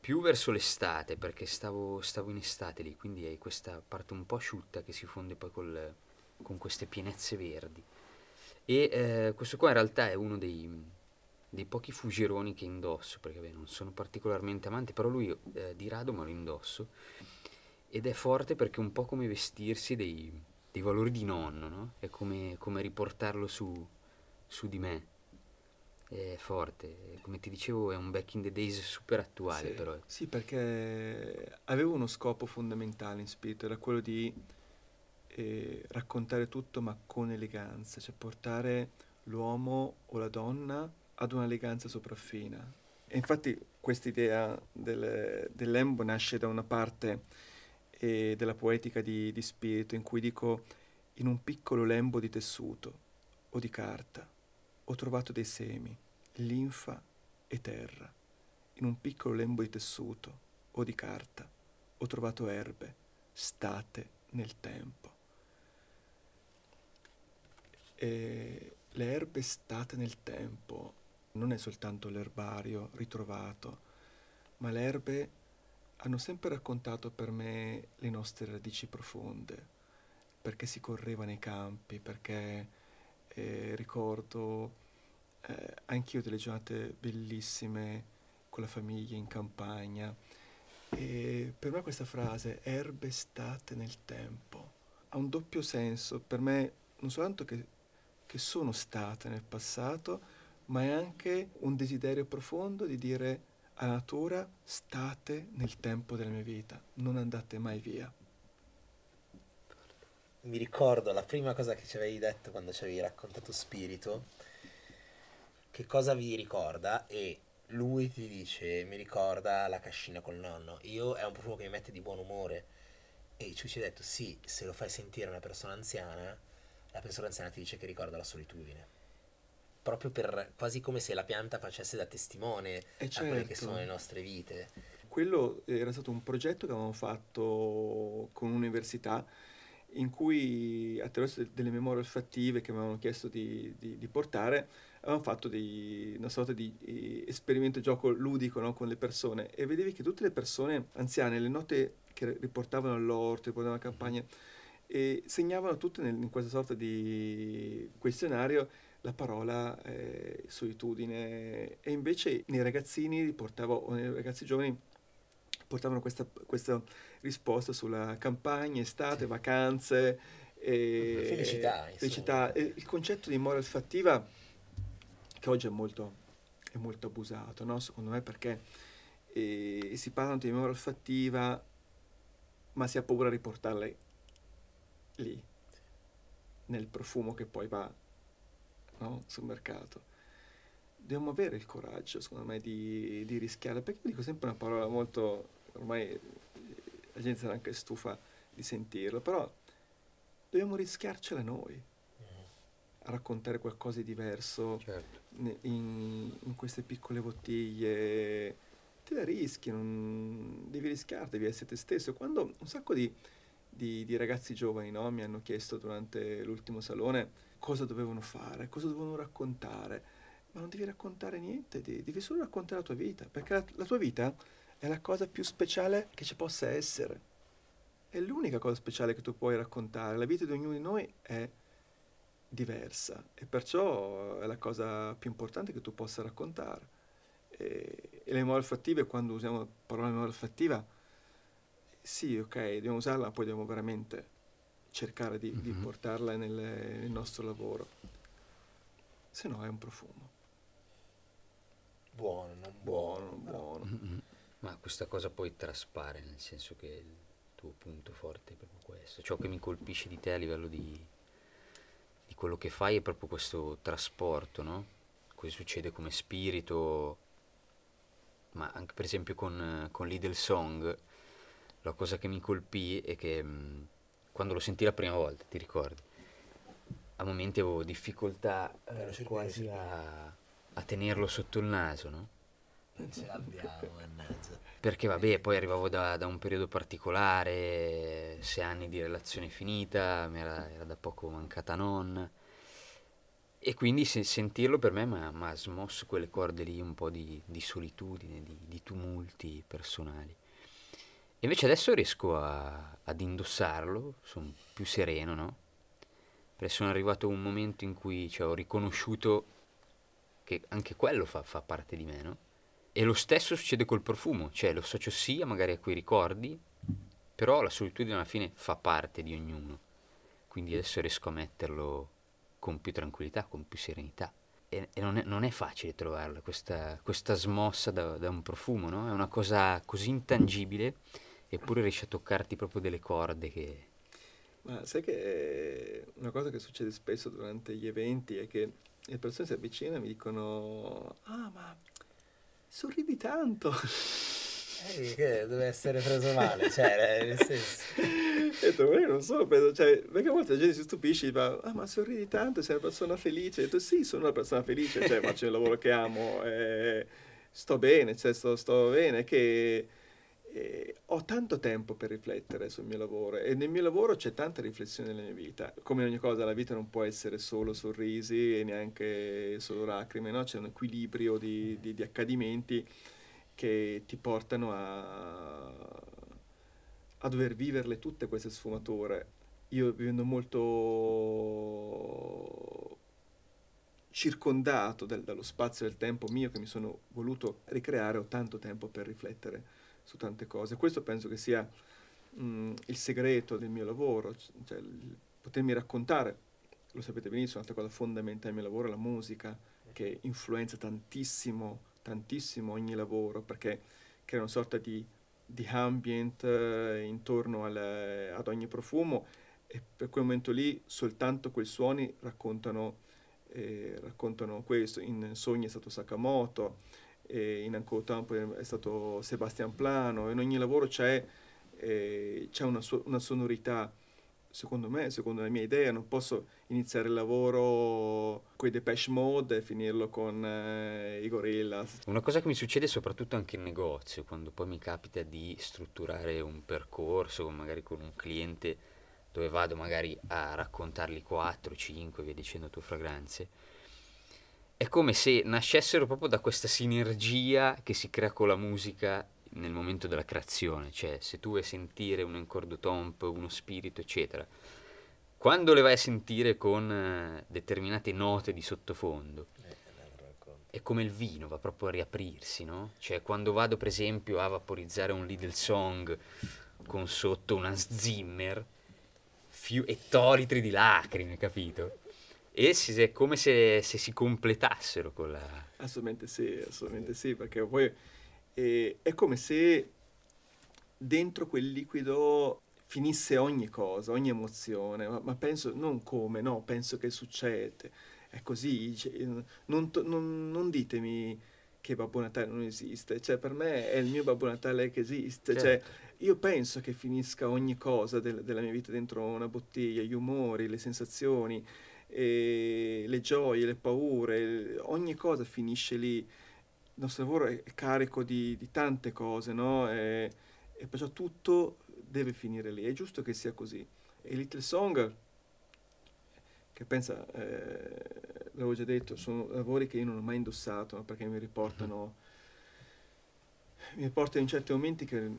Speaker 3: Più verso l'estate, perché stavo, stavo, in estate lì, quindi hai questa parte un po' asciutta che si fonde poi col, con queste pienezze verdi. E eh, questo qua in realtà è uno dei, dei pochi fugironi che indosso, perché beh, non sono particolarmente amante, però lui eh, di rado me lo indosso. Ed è forte perché è un po' come vestirsi dei, dei valori di nonno, no? È come, come riportarlo su, su, di me. È forte, come ti dicevo è un back in the days super attuale sì, però. Sì, perché avevo uno scopo fondamentale in
Speaker 2: spirito, era quello di eh, raccontare tutto ma con eleganza, cioè portare l'uomo o la donna ad un'eleganza sopraffina. E infatti questa idea del, dell'embo nasce da una parte e della poetica di, di spirito in cui dico in un piccolo lembo di tessuto o di carta ho trovato dei semi, linfa e terra. In un piccolo lembo di tessuto o di carta ho trovato erbe, state nel tempo. E le erbe state nel tempo non è soltanto l'erbario ritrovato, ma le erbe hanno sempre raccontato per me le nostre radici profonde, perché si correva nei campi, perché eh, ricordo eh, anch'io delle giornate bellissime con la famiglia in campagna. E per me questa frase, erbe state nel tempo, ha un doppio senso, per me non soltanto che, che sono state nel passato, ma è anche un desiderio profondo di dire a natura, state nel tempo della mia vita, non andate mai via.
Speaker 1: Mi ricordo la prima cosa che ci avevi detto quando ci avevi raccontato Spirito, che cosa vi ricorda e lui ti dice mi ricorda la cascina col nonno, io è un profumo che mi mette di buon umore e ci ha detto sì, se lo fai sentire a una persona anziana, la persona anziana ti dice che ricorda la solitudine proprio per quasi come se la pianta facesse da testimone e eh, certo. a quelle che certo. sono le nostre vite.
Speaker 2: Quello era stato un progetto che avevamo fatto con un'università in cui attraverso delle memorie olfattive che mi avevano chiesto di, di, di portare avevamo fatto dei, una sorta di, di esperimento gioco ludico no? con le persone e vedevi che tutte le persone anziane, le note che riportavano all'orto, riportavano alla mm-hmm. campagna, e segnavano tutte nel, in questa sorta di questionario la parola eh, solitudine e invece nei ragazzini portavo, o nei ragazzi giovani portavano questa, questa risposta sulla campagna, estate, sì. vacanze. E, ah, felicità, felicità. E il concetto di moral fattiva che oggi è molto, è molto abusato, no? secondo me, perché eh, si parlano di memoria fattiva, ma si ha paura di portarle lì, nel profumo che poi va no? sul mercato. Dobbiamo avere il coraggio, secondo me, di, di rischiare, perché io dico sempre una parola molto, ormai la gente sarà anche stufa di sentirlo, però dobbiamo rischiarcela noi a raccontare qualcosa di diverso certo. in, in, queste piccole bottiglie. Te la rischi, non, devi rischiare, devi essere te stesso. Quando un sacco di, di, di ragazzi giovani no, mi hanno chiesto durante l'ultimo salone cosa dovevano fare, cosa dovevano raccontare. Ma non devi raccontare niente, devi solo raccontare la tua vita, perché la, la tua vita è la cosa più speciale che ci possa essere. È l'unica cosa speciale che tu puoi raccontare. La vita di ognuno di noi è diversa e perciò è la cosa più importante che tu possa raccontare. E, e la memoria olfattiva, quando usiamo la parola memoria olfattiva, sì, ok, dobbiamo usarla, poi dobbiamo veramente cercare di, mm -hmm. di mhm. portarla nel, nel, nostro lavoro, se no è un profumo.
Speaker 3: Buono, non buono, buono. Mm, mm. Ma questa cosa poi traspare, nel senso che il tuo punto forte è proprio questo. Ciò che mi colpisce di te a livello di, di quello che fai è proprio questo trasporto, no? Così succede come spirito, ma anche per esempio con, eh, con Little Song, la cosa che mi colpì è che... Mh, mm, quando lo sentì la prima volta, ti ricordi? A momenti avevo difficoltà
Speaker 1: eh, quasi a, a,
Speaker 3: tenerlo sotto il naso, no?
Speaker 1: Non ce l'abbiamo,
Speaker 3: mannaggia. Perché vabbè, poi arrivavo da, da, un periodo particolare, sei anni di relazione finita, mi era, era da poco mancata nonna. E quindi se, sentirlo per me mi ha smosso quelle corde lì un po' di, di solitudine, di, di tumulti personali. Invece adesso riesco a, ad indossarlo, sono più sereno, no? Perché sono arrivato a un momento in cui cioè, ho riconosciuto che anche quello fa, fa parte di me, no? E lo stesso succede col profumo, cioè lo associo sia magari a quei ricordi, però la solitudine alla fine fa parte di ognuno. Quindi adesso riesco a metterlo con più tranquillità, con più serenità. E, e non, è, non, è, facile trovarla, questa, questa smossa da, da, un profumo, no? È una cosa così intangibile eppure riesci a toccarti proprio delle corde che...
Speaker 2: Ma sai che una cosa che succede spesso durante gli eventi è che le persone si avvicinano e mi dicono ah ma sorridi tanto eh, che deve essere preso male cioè eh, nel senso e tu, io eh, non sono preso cioè perché a volte la gente si stupisce ma, ah ma sorridi tanto sei una persona felice e tu sì sono una persona felice cioè faccio il lavoro che amo eh, sto bene cioè, sto, sto bene che e eh, ho tanto tempo per riflettere sul mio lavoro e nel mio lavoro c'è tanta riflessione nella mia vita. Come in ogni cosa, la vita non può essere solo sorrisi e neanche solo lacrime, no? c'è un equilibrio di, di, di accadimenti che ti portano a, a dover viverle tutte queste sfumature. Io vivendo molto circondato del, dallo spazio e del tempo mio che mi sono voluto ricreare, ho tanto tempo per riflettere su tante cose. Questo penso che sia mh, mm, il segreto del mio lavoro, cioè, potermi raccontare, lo sapete benissimo, un'altra cosa fondamentale del mio lavoro è la musica, che influenza tantissimo, tantissimo ogni lavoro, perché crea una sorta di, di ambient eh, intorno al, eh, ad ogni profumo e per quel momento lì soltanto quei suoni raccontano, eh, raccontano questo. In Sogni è stato Sakamoto, in ancora tempo è stato Sebastian Plano, in ogni lavoro c'è, eh, c'è una, so- una, sonorità, secondo me, secondo la mia idea, non posso iniziare il lavoro con i Depeche Mode e finirlo con eh, i Gorillaz.
Speaker 3: Una cosa che mi succede soprattutto anche in negozio, quando poi mi capita di strutturare un percorso, magari con un cliente, dove vado magari a raccontargli 4, 5, via dicendo, tue fragranze, è come se nascessero proprio da questa sinergia che si crea con la musica nel momento della creazione, cioè se tu vuoi sentire un tomp, uno spirito, eccetera, quando le vai a sentire con eh, determinate note di sottofondo, eh, è come il vino, va proprio a riaprirsi, no? Cioè quando vado per esempio a vaporizzare un Lidl Song con sotto una Zimmer, fiu- e tolitri di lacrime, capito? e si, è come se, se, si completassero con la...
Speaker 2: Assolutamente sì, assolutamente sì, perché poi eh, è come se dentro quel liquido finisse ogni cosa, ogni emozione, ma, ma penso non come, no, penso che succede, è così, cioè, non, non, non, ditemi che Babbo Natale non esiste, cioè per me è il mio Babbo Natale che esiste, cioè certo. cioè, io penso che finisca ogni cosa del, della mia vita dentro una bottiglia, gli umori, le sensazioni, e le gioie, le paure, ogni cosa finisce lì. Il nostro lavoro è carico di, di tante cose, no? E, e, perciò tutto deve finire lì. È giusto che sia così. E Little Song, che pensa, eh, l'avevo già detto, sono lavori che io non ho mai indossato no? perché mi riportano mi porta in certi momenti che mm,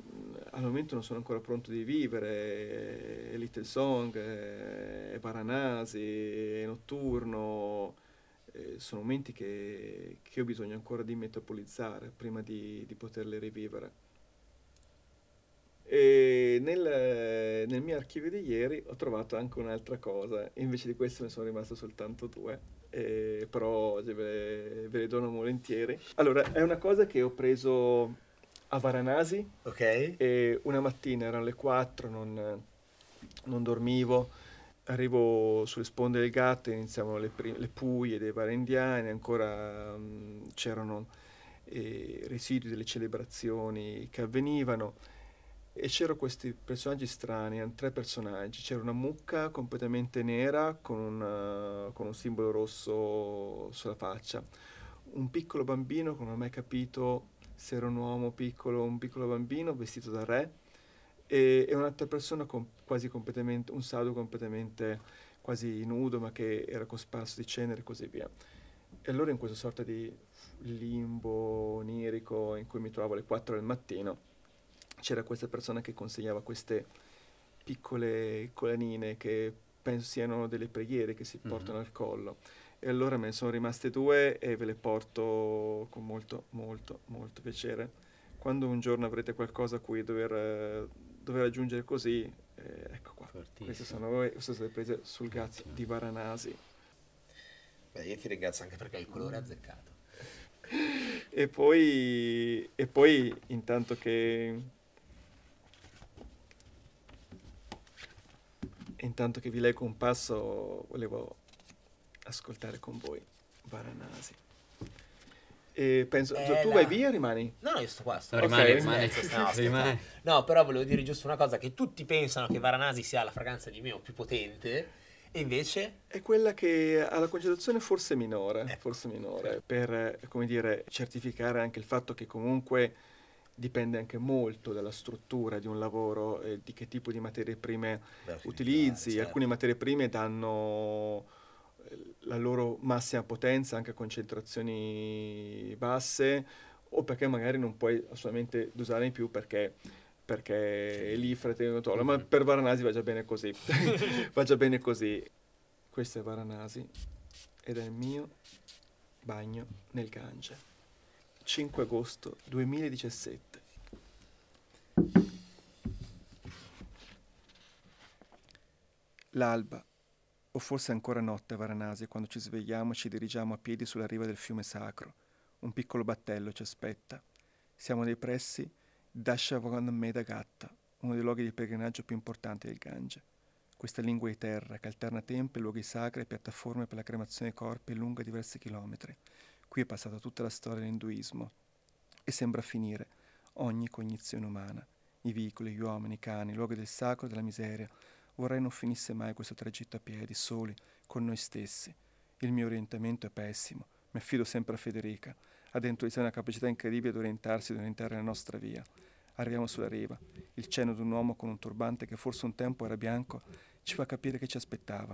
Speaker 2: al momento non sono ancora pronto di vivere, e eh, Little Song, è eh, Baranasi, è Notturno, eh, sono momenti che, che, ho bisogno ancora di metabolizzare prima di, di poterle rivivere. E nel, nel, mio archivio di ieri ho trovato anche un'altra cosa, invece di questo ne sono rimasto soltanto due, eh, però oggi ve, ve le dono volentieri. Allora, è una cosa che ho preso a Varanasi. Ok. E una mattina erano le 4, non, non dormivo. Arrivo sulle sponde del Gat, iniziavano le, le puie dei vari indiani, ancora mh, mm, c'erano eh, residui delle celebrazioni che avvenivano e c'erano questi personaggi strani, tre personaggi, c'era una mucca completamente nera con, una, eh, con un simbolo rosso sulla faccia, un piccolo bambino che non ho mai capito se era un uomo piccolo o un piccolo bambino vestito da re, e, e un'altra persona con quasi completamente, un saldo completamente quasi nudo, ma che era cosparso di cenere e così via. E allora in questa sorta di limbo onirico in cui mi trovavo alle 4 del mattino, c'era questa persona che consegnava queste piccole colanine che penso siano delle preghiere che si mm-hmm. portano al collo e allora me ne sono rimaste due e ve le porto con molto, molto, molto piacere. Quando un giorno avrete qualcosa a cui dover, dover aggiungere così, eh, ecco qua. Queste sono, queste sono le prese sul Gaz di Varanasi.
Speaker 1: Beh, io ti ringrazio anche perché hai il colore azzeccato.
Speaker 2: e, poi, e poi, intanto che intanto che vi leggo un passo, volevo ascoltare con voi Varanasi.
Speaker 1: E penso, tu la... vai via o rimani? No, no, io sto qua. Sto no, rimane, rimane, rimane. No, però volevo dire giusto una cosa, che tutti pensano che Varanasi sia la fragranza di mio più potente, e invece? È
Speaker 2: quella che ha la concentrazione forse minore, ecco. forse minore, per, come dire, certificare anche il fatto che comunque dipende anche molto dalla struttura di un lavoro, eh, di che tipo di materie prime
Speaker 1: Beh, utilizzi. Certo. Alcune
Speaker 2: materie prime danno la loro massima potenza anche a concentrazioni basse o perché magari non puoi assolutamente usare in più perché perché lì fratenotolo, ma mm-hmm. per Varanasi va già bene così. va già bene così. Questo è Varanasi ed è il mio bagno nel Gange. 5 agosto 2017. L'alba o forse ancora notte a Varanasi quando ci svegliamo e ci dirigiamo a piedi sulla riva del fiume sacro. Un piccolo battello ci aspetta. Siamo nei pressi Dashavanamedagatta, uno dei luoghi di pellegrinaggio più importanti del Gange. Questa lingua di terra che alterna templi, luoghi sacri e piattaforme per la cremazione dei corpi lunga diversi chilometri. Qui è passata tutta la storia dell'induismo e sembra finire ogni cognizione umana. I vicoli, gli uomini, i cani, i luoghi del sacro e della miseria, Vorrei non finisse mai questo tragitto a piedi, soli, con noi stessi. Il mio orientamento è pessimo. Mi affido sempre a Federica. Ha dentro di sé una capacità incredibile di orientarsi e di orientare la nostra via. Arriviamo sulla riva. Il cenno di un uomo con un turbante che forse un tempo era bianco ci fa capire che ci aspettava.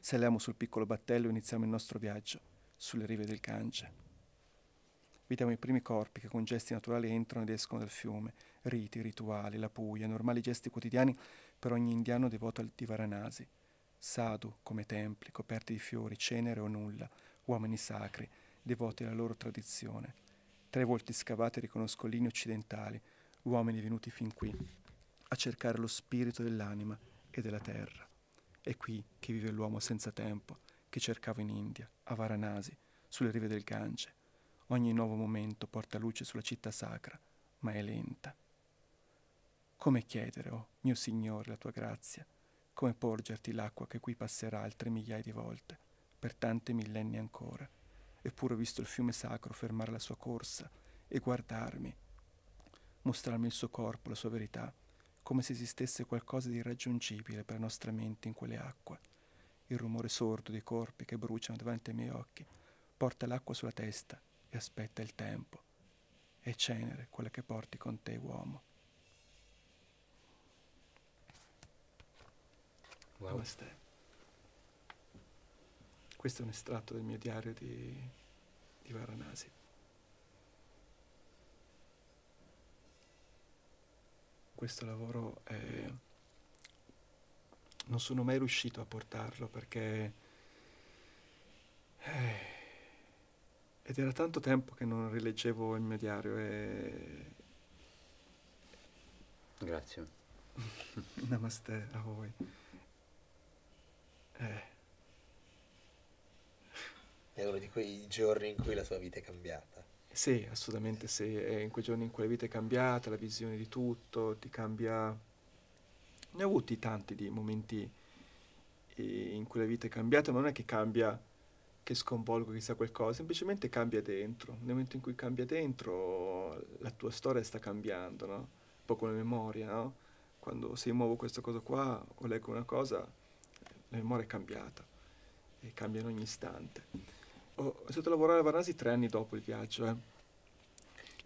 Speaker 2: Saliamo sul piccolo battello e iniziamo il nostro viaggio sulle rive del Gange. Vediamo i primi corpi che con gesti naturali entrano ed escono dal fiume, riti, rituali, la puia, normali gesti quotidiani per ogni indiano devoto al Divaranasi, sadhu come templi coperti di fiori, cenere o nulla, uomini sacri, devoti alla loro tradizione. Tre volte scavate riconosco linee occidentali, uomini venuti fin qui a cercare lo spirito dell'anima e della terra. È qui che vive l'uomo senza tempo, che cercavo in India, a Varanasi, sulle rive del Gange. Ogni nuovo momento porta luce sulla città sacra, ma è lenta. Come chiedere, oh mio Signore, la tua grazia? Come porgerti l'acqua che qui passerà altre migliaia di volte, per tante millenni ancora? Eppure ho visto il fiume sacro fermare la sua corsa e guardarmi, mostrarmi il suo corpo, la sua verità, come se esistesse qualcosa di irraggiungibile per la nostra mente in quelle acque. Il rumore sordo dei corpi che bruciano davanti ai miei occhi porta l'acqua sulla testa e aspetta il tempo. È cenere quella che porti con te, uomo. Wow. Namaste. Questo è un estratto del mio diario di, di Varanasi. Questo lavoro è... non sono mai riuscito a portarlo perché... Eh, ed era tanto tempo che non rileggevo il mio diario e... Grazie. Namaste a voi. Eh.
Speaker 1: È uno di quei giorni in cui la sua vita è cambiata.
Speaker 2: Sì, assolutamente sì, è in quei giorni in cui la vita è cambiata, la visione di tutto, ti cambia... Ne ho avuti tanti di momenti eh, in cui la vita è cambiata, ma non è che cambia, che sconvolgo chissà qualcosa, semplicemente cambia dentro. Nel momento in cui cambia dentro, la tua storia sta cambiando, no? Un po' come memoria, no? Quando se io muovo questa cosa qua o leggo una cosa, la memoria è cambiata e cambia in ogni istante. Ho iniziato a lavorare a Varanasi tre anni dopo il viaggio, eh.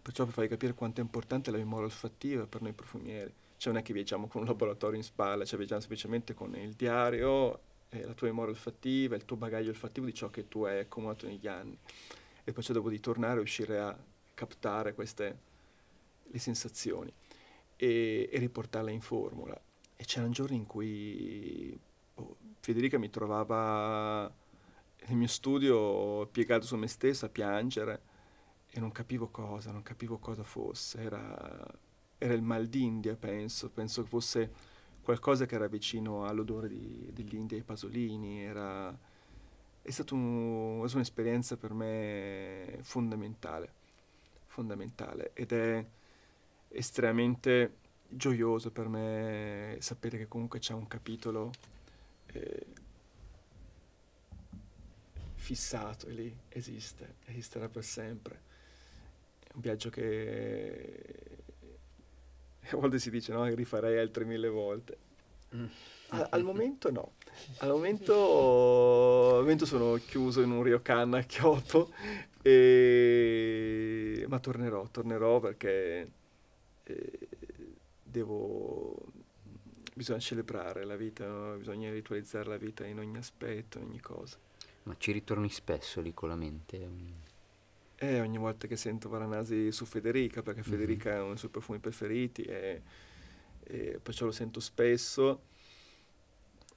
Speaker 2: perciò per farvi capire quanto è importante la memoria olfattiva per noi profumieri. Cioè non è che viaggiamo con un laboratorio in spalla, cioè viaggiamo semplicemente con il diario, eh, la tua memoria olfattiva, il tuo bagaglio olfattivo di ciò che tu hai accumulato negli anni. E perciò dopo di tornare riuscire a captare queste le sensazioni e, e riportarle in formula. E c'erano giorni in cui Federica mi trovava nel mio studio piegato su me stesso a piangere e non capivo cosa, non capivo cosa fosse. Era, era il mal d'India, penso, penso che fosse qualcosa che era vicino all'odore dell'India e ai pasolini, era, è stata un, un'esperienza per me fondamentale, fondamentale ed è estremamente gioioso per me sapere che comunque c'è un capitolo eh, fissato lì, esiste, esisterà per sempre. È un viaggio che eh, a volte si dice no, rifarei altre mille volte. Mm. Al, al, momento no, al momento, al momento sono chiuso in un ryokan a Kyoto, e... ma tornerò, tornerò perché eh, devo, bisogna celebrare la vita, bisogna ritualizzare la vita in ogni aspetto, in ogni cosa.
Speaker 3: Ma ci ritorni spesso lì con la mente?
Speaker 2: Eh, ogni volta che sento Varanasi su Federica, perché mhm. Federica mm-hmm. è uno dei suoi profumi preferiti, e, e perciò lo sento spesso.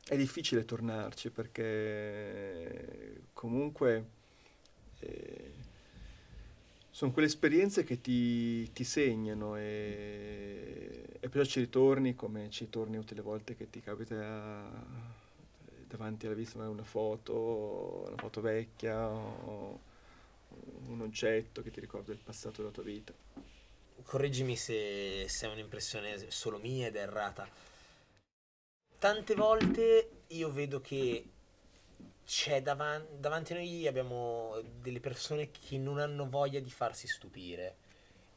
Speaker 2: È difficile tornarci perché comunque eh, sono quelle esperienze che ti, ti segnano e più ci ritorni, come ci torni tutte le volte che ti capita eh, davanti alla vista una foto, una foto vecchia o un oggetto che ti ricorda il passato della tua vita.
Speaker 1: Correggimi se, se è un'impressione solo mia ed è errata. Tante volte io vedo che c'è davan- davanti a noi abbiamo delle persone che non hanno voglia di farsi stupire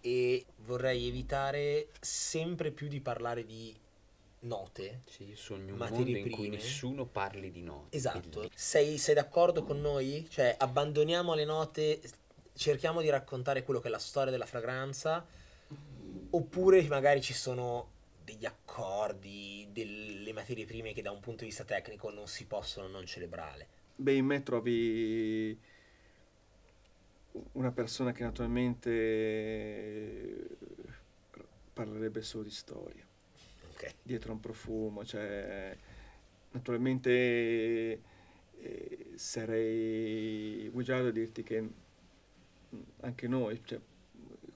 Speaker 1: e vorrei evitare sempre più di parlare di note.
Speaker 3: Sì, sogno un materie mondo in cui nessuno parli di note.
Speaker 1: Esatto. Sei, sei d'accordo con noi? Cioè, abbandoniamo le note, cerchiamo di raccontare quello che è la storia della fragranza, oppure magari ci sono degli accordi, delle materie prime che da un punto di vista tecnico non si possono non celebrare.
Speaker 2: Beh, in me trovi una persona che naturalmente eh, parlerebbe solo di storia, okay. dietro a un profumo, cioè naturalmente eh, sarei bugiardo a dirti che anche noi cioè,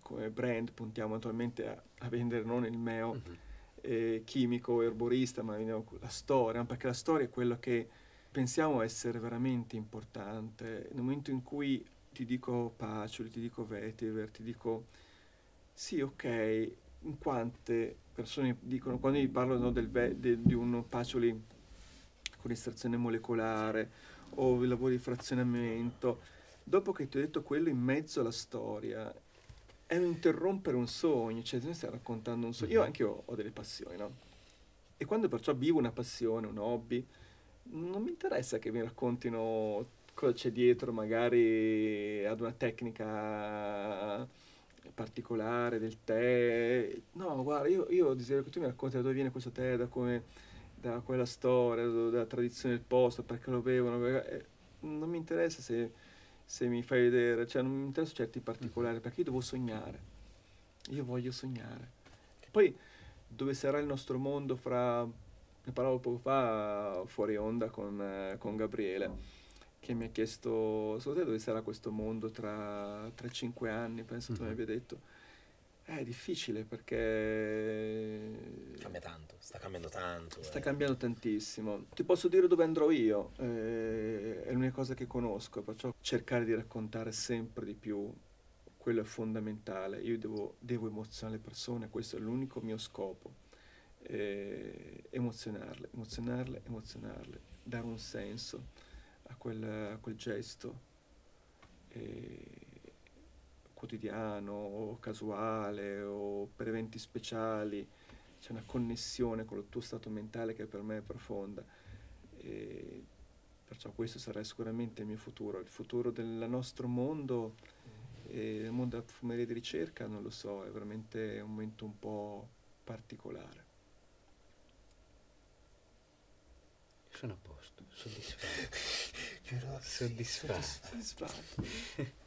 Speaker 2: come brand puntiamo naturalmente a, a vendere non il meo mm -hmm. eh, chimico erborista, ma la storia, perché la storia è quello che pensiamo essere veramente importante nel momento in cui ti dico Pacioli, ti dico Vetiver, ti dico sì, ok, quante persone dicono quando mi parlano del ve, de, di un Pacioli con estrazione molecolare o il lavoro di frazionamento, dopo che ti ho detto quello in mezzo alla storia è un interrompere un sogno, cioè noi stiamo raccontando un sogno. Io mm-hmm. anche ho, ho, delle passioni, no? E quando perciò vivo una passione, un hobby, non mi interessa che mi raccontino cosa c'è dietro magari ad una tecnica particolare del tè. No, guarda, io, io desiderio che tu mi racconti da dove viene questo tè, da come da quella storia, dalla tradizione del posto, perché lo bevono. Perché... non mi interessa se, se, mi fai vedere, cioè non mi interessa certi particolari, mhm. perché io devo sognare. Io voglio sognare. Poi dove sarà il nostro mondo fra ne parlavo poco fa fuori onda con, eh, con Gabriele che mi ha chiesto, secondo te dove sarà questo mondo tra, tra cinque anni, penso mm-hmm. tu mi mhm. abbia detto. è difficile perché... Cambia tanto,
Speaker 1: sta cambiando tanto. Sta eh. cambiando
Speaker 2: tantissimo. Ti posso dire dove andrò io, eh, è l'unica cosa che conosco, perciò cercare di raccontare sempre di più, quello è fondamentale. Io devo, devo emozionare le persone, questo è l'unico mio scopo. Eh, emozionarle, emozionarle, emozionarle, dare un senso a quel, a quel gesto e quotidiano o casuale o per eventi speciali, c'è una connessione con il tuo stato mentale che per me è profonda. E perciò questo sarà sicuramente il mio futuro. Il futuro del nostro mondo, eh, il mondo della fumeria di ricerca, non lo so, è veramente un momento un po' particolare.
Speaker 1: Sono a posto soddisfatto. soddisfatto. soddisfatto.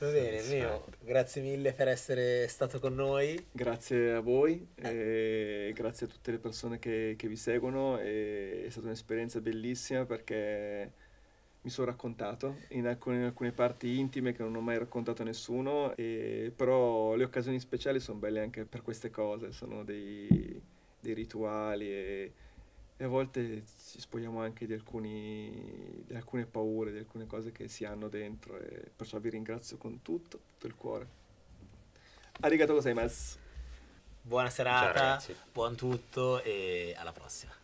Speaker 1: Va bene, Mio, grazie mille per essere stato
Speaker 2: con noi. Grazie a voi eh. e grazie a tutte le persone che, che vi seguono. E è stata un'esperienza bellissima perché mi sono raccontato in alcune, in alcune, parti intime che non ho mai raccontato a nessuno, e, però le occasioni speciali sono belle anche per queste cose, sono dei, dei rituali. E, e a volte ci spogliamo anche di, alcuni, di alcune paure, di alcune cose che si hanno dentro e perciò vi ringrazio con tutto, tutto il cuore. Arigato gozaimasu.
Speaker 1: Buona serata, buon tutto e alla prossima.